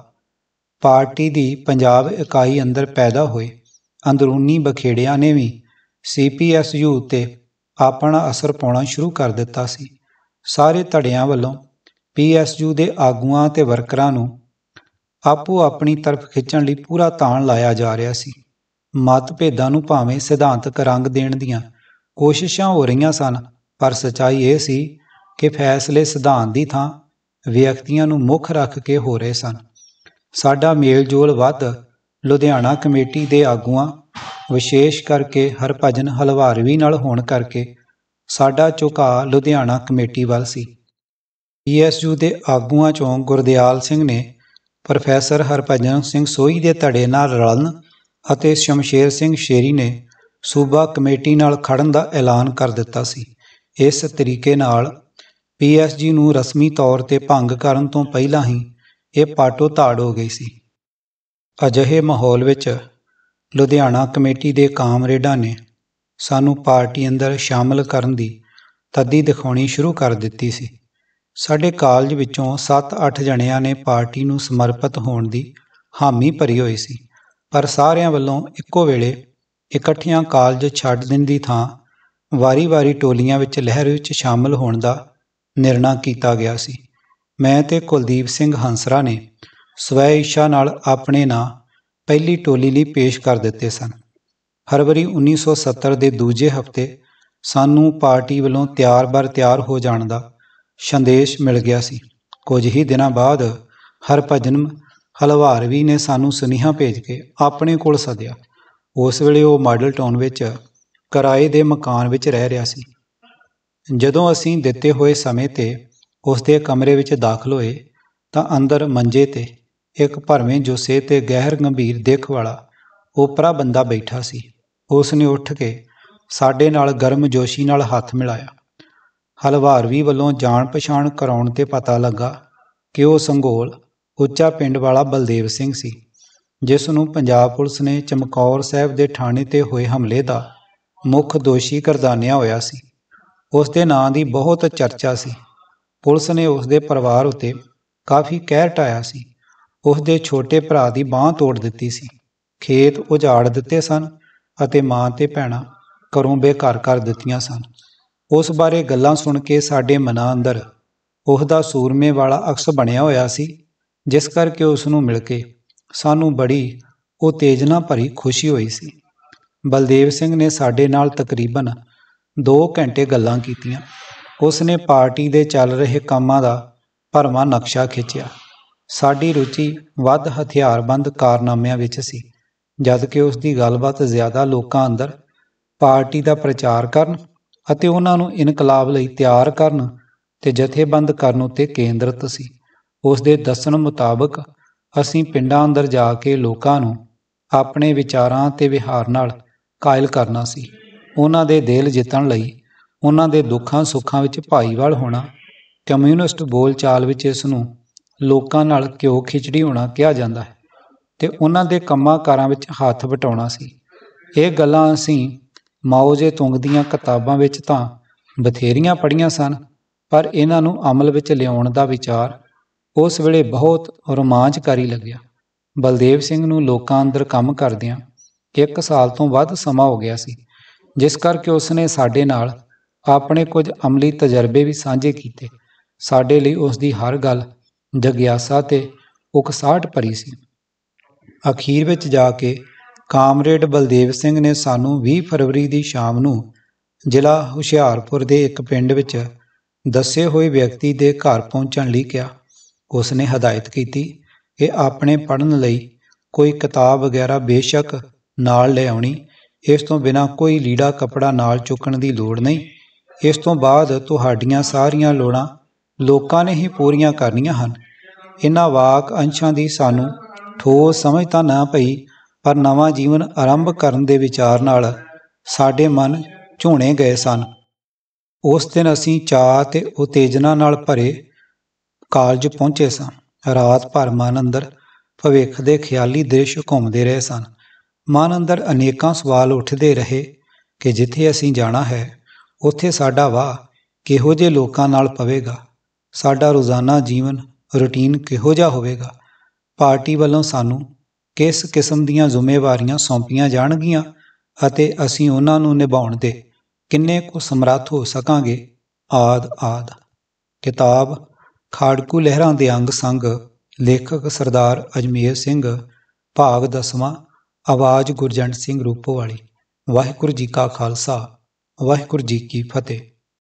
ਪਾਰਟੀ ਦੀ ਪੰਜਾਬ ਇਕਾਈ ਅੰਦਰ ਪੈਦਾ ਹੋਏ ਅੰਦਰੂਨੀ ਬਖੇੜਿਆਂ ਨੇ ਵੀ ਸੀਪੀਐਸਯੂ ਤੇ ਆਪਣਾ ਅਸਰ ਪਾਉਣਾ ਸ਼ੁਰੂ ਕਰ ਦਿੱਤਾ ਸੀ ਸਾਰੇ ਧੜਿਆਂ ਵੱਲੋਂ ਪੀਐਸਯੂ ਦੇ ਆਗੂਆਂ ਤੇ ਵਰਕਰਾਂ ਨੂੰ ਆਪੋ ਆਪਣੀ ਤਰਫ ਖਿੱਚਣ ਲਈ ਪੂਰਾ ਤਾਣ ਲਾਇਆ ਜਾ ਰਿਹਾ ਸੀ ਮਤ ਭੇਦਾਂ ਨੂੰ ਭਾਵੇਂ ਸਿਧਾਂਤਕ ਰੰਗ ਦੇਣ ਦੀਆਂ ਕੋਸ਼ਿਸ਼ਾਂ ਹੋ ਰਹੀਆਂ ਸਨ ਪਰ ਸਚਾਈ ਇਹ ਸੀ ਕਿ ਫੈਸਲੇ ਸਿਧਾਂਤ ਦੀ ਥਾਂ ਵਿਅਕਤੀਆਂ ਨੂੰ ਮੁੱਖ ਰੱਖ ਕੇ ਹੋ ਰਹੇ ਸਨ ਸਾਡਾ ਮੇਲਜੋਲ ਵੱਧ ਲੁਧਿਆਣਾ ਕਮੇਟੀ ਦੇ ਆਗੂਆਂ ਵਿਸ਼ੇਸ਼ ਕਰਕੇ ਹਰਭਜਨ ਹਲਵਾਰਵੀ ਨਾਲ ਹੋਣ ਕਰਕੇ ਸਾਡਾ ਝੁਕਾ ਲੁਧਿਆਣਾ ਕਮੇਟੀ ਵੱਲ ਸੀ ਪੀਐਸਯੂ ਦੇ ਆਗੂਆਂ ਚੋਂ ਗੁਰਦਿਆਲ ਸਿੰਘ ਨੇ ਪ੍ਰੋਫੈਸਰ ਹਰਭਜਨ ਸਿੰਘ ਸੋਈ ਦੇ ਧੜੇ ਨਾਲ ਰਲਣ ਅਤੇ ਸ਼ਮਸ਼ੇਰ ਸਿੰਘ ਸ਼ੇਰੀ ਨੇ ਸੂਬਾ ਕਮੇਟੀ ਨਾਲ ਖੜਨ ਦਾ ਐਲਾਨ ਕਰ ਦਿੱਤਾ ਸੀ ਇਸ ਤਰੀਕੇ ਨਾਲ ਪੀਐਸਜੀ ਨੂੰ ਰਸਮੀ ਤੌਰ ਤੇ ਭੰਗ ਕਰਨ ਤੋਂ ਪਹਿਲਾਂ ਹੀ ਇਹ ਪਾਟੋ ਧਾੜ ਹੋ ਗਈ ਸੀ ਅਜਿਹੇ ਮਾਹੌਲ ਵਿੱਚ ਲੁਧਿਆਣਾ ਕਮੇਟੀ ਦੇ ਕਾਮਰੇਡਾਂ ਨੇ ਸਾਨੂੰ ਪਾਰਟੀ ਅੰਦਰ ਸ਼ਾਮਲ ਕਰਨ ਦੀ ਤੱਦੀ ਦਿਖਾਉਣੀ ਸ਼ੁਰੂ ਕਰ ਦਿੱਤੀ ਸੀ ਸਾਡੇ ਕਾਲਜ ਵਿੱਚੋਂ 7-8 ਜਣਿਆਂ ਨੇ ਪਾਰਟੀ ਨੂੰ ਸਮਰਪਿਤ ਹੋਣ ਦੀ ਹਾਮੀ ਭਰੀ ਹੋਈ ਸੀ ਪਰ ਸਾਰਿਆਂ ਵੱਲੋਂ ਇੱਕੋ ਵੇਲੇ ਇਕੱਠਿਆਂ ਕਾਲਜ ਛੱਡ ਦੇਣ ਦੀ ਥਾਂ ਵਾਰੀ-ਵਾਰੀ ਟੋਲੀਆਂ ਵਿੱਚ ਲਹਿਰ ਵਿੱਚ ਸ਼ਾਮਲ ਹੋਣ ਦਾ ਨਿਰਣਾ ਕੀਤਾ ਗਿਆ ਸੀ ਮੈਂ ਤੇ ਕੁਲਦੀਪ ਸਿੰਘ ਹੰਸਰਾ ਨੇ ਸਵੈ ਇਸ਼ਾ ਨਾਲ ਆਪਣੇ ਨਾਂ ਪਹਿਲੀ ਟੋਲੀ ਲਈ ਪੇਸ਼ ਕਰ ਦਿੱਤੇ ਸਨ ਫਰਵਰੀ 1970 ਦੇ ਦੂਜੇ ਹਫਤੇ ਸਾਨੂੰ ਪਾਰਟੀ ਵੱਲੋਂ ਤਿਆਰ-ਬਰ ਤਿਆਰ ਹੋ ਜਾਣ ਦਾ ਸੰਦੇਸ਼ ਮਿਲ ਗਿਆ ਸੀ ਕੁਝ ਹੀ ਦਿਨਾਂ ਬਾਅਦ ਹਰਭਜਨ ਹਲਵਾਰਵੀ ਨੇ ਸਾਨੂੰ ਸੁਨੇਹਾ ਭੇਜ ਕੇ ਆਪਣੇ ਕੋਲ ਸੱਦਿਆ ਉਸ ਵੇਲੇ ਉਹ ਮਾਡਲ ਟਾਊਨ ਵਿੱਚ ਕਿਰਾਏ ਦੇ ਮਕਾਨ ਵਿੱਚ ਰਹਿ ਰਿਹਾ ਸੀ ਜਦੋਂ ਅਸੀਂ ਦਿੱਤੇ ਹੋਏ ਸਮੇਂ ਤੇ ਉਸ ਦੇ ਕਮਰੇ ਵਿੱਚ ਦਾਖਲ ਹੋਏ ਤਾਂ ਅੰਦਰ ਮੰਜੇ ਤੇ ਇੱਕ ਭਰਵੇਂ ਜੋਸੇ ਤੇ ਗਹਿਰ ਗੰਭੀਰ ਦੇਖ ਵਾਲਾ ਉਪਰਾ ਬੰਦਾ ਬੈਠਾ ਸੀ ਉਸ ਨੇ ਉੱਠ ਕੇ ਸਾਡੇ ਨਾਲ ਗਰਮ ਜੋਸ਼ੀ ਨਾਲ ਹੱਥ ਮਿਲਾਇਆ ਹਲਵਾਰਵੀ ਵੱਲੋਂ ਜਾਣ ਪਛਾਣ ਕਰਾਉਣ ਤੇ ਪਤਾ ਲੱਗਾ ਕਿ ਉਹ ਸੰਗੋਲ ਉੱਚਾ ਪਿੰਡ ਵਾਲਾ ਬਲਦੇਵ ਸਿੰਘ ਸੀ ਜਿਸ ਨੂੰ ਪੰਜਾਬ ਪੁਲਿਸ ਨੇ ਚਮਕੌਰ ਸਾਹਿਬ ਦੇ ਥਾਣੇ ਤੇ ਹੋਏ ਹਮਲੇ ਦਾ ਮੁੱਖ ਦੋਸ਼ੀ ਕਰਦਾਨਿਆ ਹੋਇਆ ਸੀ ਉਸ ਦੇ ਨਾਂ ਦੀ ਬਹੁਤ ਚਰਚਾ ਸੀ ਪੁਲਿਸ ਨੇ ਉਸ ਦੇ ਪਰਿਵਾਰ ਉਤੇ ਕਾਫੀ ਕਹਿਰ ਟਾਇਆ ਸੀ ਉਸ ਦੇ ਛੋਟੇ ਭਰਾ ਦੀ ਬਾਹ ਤੋੜ ਦਿੱਤੀ ਸੀ ਖੇਤ ਉਜਾੜ ਦਿੱਤੇ ਸਨ ਅਤੇ ਮਾਂ ਤੇ ਭੈਣਾ ਘਰੋਂ ਬੇਘਰ ਕਰ ਦਿੱਤੀਆਂ ਸਨ ਉਸ ਬਾਰੇ ਗੱਲਾਂ ਸੁਣ ਕੇ ਸਾਡੇ ਮਨਾਂ ਅੰਦਰ ਉਹਦਾ ਸੂਰਮੇ ਵਾਲਾ ਅਕਸ ਬਣਿਆ ਹੋਇਆ ਸੀ ਜਿਸ ਕਰਕੇ ਉਸ ਨੂੰ ਮਿਲ ਕੇ ਸਾਨੂੰ ਬੜੀ ਉਹ ਤੇਜਨਾ ਭਰੀ ਖੁਸ਼ੀ ਹੋਈ ਸੀ ਬਲਦੇਵ ਸਿੰਘ ਨੇ ਸਾਡੇ ਨਾਲ ਤਕਰੀਬਨ 2 ਘੰਟੇ ਗੱਲਾਂ ਕੀਤੀਆਂ ਉਸ ਨੇ ਪਾਰਟੀ ਦੇ ਚੱਲ ਰਹੇ ਕੰਮਾਂ ਦਾ ਭਰਮਾ ਨਕਸ਼ਾ ਖਿੱਚਿਆ ਸਾਡੀ ਰੁਚੀ ਵੱਧ ਹਥਿਆਰਬੰਦ ਕਾਰਨਾਮਿਆਂ ਵਿੱਚ ਸੀ ਜਦ ਕਿ ਉਸ ਦੀ ਗੱਲਬਾਤ ਜ਼ਿਆਦਾ ਲੋਕਾਂ ਅੰਦਰ ਪਾਰਟੀ ਦਾ ਪ੍ਰਚਾਰ ਕਰਨ ਅਤੇ ਉਹਨਾਂ ਨੂੰ ਇਨਕਲਾਬ ਲਈ ਤਿਆਰ ਕਰਨ ਤੇ ਜਥੇਬੰਦ ਕਰਨ ਉਤੇ ਕੇਂਦਰਿਤ ਸੀ ਉਸ ਦੇ ਦੱਸਣ ਮੁਤਾਬਕ ਅਸੀਂ ਪਿੰਡਾਂ ਅੰਦਰ ਜਾ ਕੇ ਲੋਕਾਂ ਨੂੰ ਆਪਣੇ ਵਿਚਾਰਾਂ ਤੇ ਵਿਹਾਰ ਨਾਲ ਕਾਇਲ ਕਰਨਾ ਸੀ ਉਹਨਾਂ ਦੇ ਦਿਲ ਜਿੱਤਣ ਲਈ ਉਹਨਾਂ ਦੇ ਦੁੱਖਾਂ ਸੁੱਖਾਂ ਵਿੱਚ ਭਾਈਵਾਲ ਹੋਣਾ ਕਮਿਊਨਿਸਟ ਬੋਲਚਾਲ ਵਿੱਚ ਇਸ ਨੂੰ ਲੋਕਾਂ ਨਾਲ ਕਿਉ ਖਿਚੜੀ ਹੋਣਾ ਕਿਹਾ ਜਾਂਦਾ ਹੈ ਤੇ ਉਹਨਾਂ ਦੇ ਕੰਮਾਂ ਕਾਰਾਂ ਵਿੱਚ ਹੱਥ ਵਟਾਉਣਾ ਸੀ ਇਹ ਗੱਲਾਂ ਅਸੀਂ ਮਾਓ ਜੇ ਤੁੰਗ ਦੀਆਂ ਕਿਤਾਬਾਂ ਵਿੱਚ ਤਾਂ ਬਥੇਰੀਆਂ ਪੜੀਆਂ ਸਨ ਪਰ ਇਹਨਾਂ ਨੂੰ ਅਮਲ ਵਿੱਚ ਲਿਆਉਣ ਦਾ ਵਿਚਾਰ ਉਸ ਵੇਲੇ ਬਹੁਤ ਰੋਮਾਂਚਕਾਰੀ ਲੱਗਿਆ ਬਲਦੇਵ ਸਿੰਘ ਨੂੰ ਲੋਕਾਂ ਅੰਦਰ ਕੰਮ ਕਰਦਿਆਂ ਇੱਕ ਸਾਲ ਤੋਂ ਵੱਧ ਸਮਾਂ ਹੋ ਗਿਆ ਸੀ ਜਿਸ ਕਰਕੇ ਉਸਨੇ ਸਾਡੇ ਨਾਲ ਆਪਣੇ ਕੁਝ ਅਮਲੀ ਤਜਰਬੇ ਵੀ ਸਾਂਝੇ ਕੀਤੇ ਸਾਡੇ ਲਈ ਉਸ ਦੀ ਹਰ ਗੱਲ ਜਗਿਆਸਾ ਤੇ ਉਕਸਾਹਟ ਭਰੀ ਸੀ ਅਖੀਰ ਵਿੱਚ ਜਾ ਕੇ ਕਾਮਰੇਡ ਬਲਦੇਵ ਸਿੰਘ ਨੇ ਸਾਨੂੰ 20 ਫਰਵਰੀ ਦੀ ਸ਼ਾਮ ਨੂੰ ਜ਼ਿਲ੍ਹਾ ਹੁਸ਼ਿਆਰਪੁਰ ਦੇ ਇੱਕ ਪਿੰਡ ਵਿੱਚ ਦੱਸੇ ਹੋਏ ਵਿਅਕਤੀ ਦੇ ਘਰ ਪਹੁੰਚਣ ਲਈ ਕਿਹਾ ਉਸ ਨੇ ਹਦਾਇਤ ਕੀਤੀ ਕਿ ਆਪਣੇ ਪੜਨ ਲਈ ਕੋਈ ਕਿਤਾਬ ਵਗੈਰਾ ਬੇਸ਼ੱਕ ਨਾਲ ਲੈ ਆਉਣੀ ਇਸ ਤੋਂ ਬਿਨਾ ਕੋਈ ਲੀੜਾ ਕਪੜਾ ਨਾਲ ਚੁੱਕਣ ਦੀ ਲੋੜ ਨਹੀਂ ਇਸ ਤੋਂ ਬਾਅਦ ਤੁਹਾਡੀਆਂ ਸਾਰੀਆਂ ਲੋੜਾਂ ਲੋਕਾਂ ਨੇ ਹੀ ਪੂਰੀਆਂ ਕਰਨੀਆਂ ਹਨ ਇਹਨਾਂ ਵਾਕ ਅੰਸ਼ਾਂ ਦੀ ਸਾਨੂੰ ਠੋਸ ਸਮਝ ਤਾਂ ਨਾ ਪਈ ਪਰ ਨਵਾਂ ਜੀਵਨ ਆਰੰਭ ਕਰਨ ਦੇ ਵਿਚਾਰ ਨਾਲ ਸਾਡੇ ਮਨ ਝੋਣੇ ਗਏ ਸਨ ਉਸ ਦਿਨ ਅਸੀਂ ਚਾਹ ਤੇ ਉਤੇਜਨਾ ਨਾਲ ਭਰੇ ਕਾਲਜ ਪਹੁੰਚੇ ਸਾਂ ਰਾਤ ਭਰ ਮਨ ਅੰਦਰ ਭਵਿੱਖ ਦੇ ਖਿਆਲੀ ਦ੍ਰਿਸ਼ ਘੁੰਮਦੇ ਰਹੇ ਸਨ ਮਨ ਅੰਦਰ ਅਨੇਕਾਂ ਸਵਾਲ ਉੱਠਦੇ ਰਹੇ ਕਿ ਜਿੱਥੇ ਅਸੀਂ ਜਾਣਾ ਹੈ ਉੱਥੇ ਸਾਡਾ ਵਾਹ ਕਿਹੋ ਜਿਹੇ ਲੋਕਾਂ ਨਾਲ ਪਵੇਗਾ ਸਾਡਾ ਰੋਜ਼ਾਨਾ ਜੀਵਨ ਰੁਟੀਨ ਕਿਹੋ ਜਿਹਾ ਹੋਵੇਗਾ ਪਾਰਟੀ ਵੱਲੋਂ ਸਾਨੂੰ ਕਿਸ ਕਿਸਮ ਦੀਆਂ ਜ਼ਿੰਮੇਵਾਰੀਆਂ ਸੌਂਪੀਆਂ ਜਾਣਗੀਆਂ ਅਤੇ ਅਸੀਂ ਉਹਨਾਂ ਨੂੰ ਨਿਭਾਉਣ ਦੇ ਕਿੰਨੇ ਕੁ ਸਮਰੱਥ ਹੋ ਸਕਾਂਗੇ ਆਦ ਆਦ ਕਿਤਾਬ ਖਾੜਕੂ ਲਹਿਰਾਂ ਦੇ ਅੰਗ ਸੰਗ ਲੇਖਕ ਸਰਦਾਰ ਅਜਮੇਰ ਸਿੰਘ ਭਾਗ 10ਵਾਂ ਆਵਾਜ਼ ਗੁਰਜੰਟ ਸਿੰਘ ਰੂਪੋ ਵਾਲੀ ਵਾਹਿਗੁਰੂ ਜੀ ਕਾ ਖਾਲਸਾ ਵਾਹਿਗੁਰੂ ਜੀ ਕੀ ਫਤਿਹ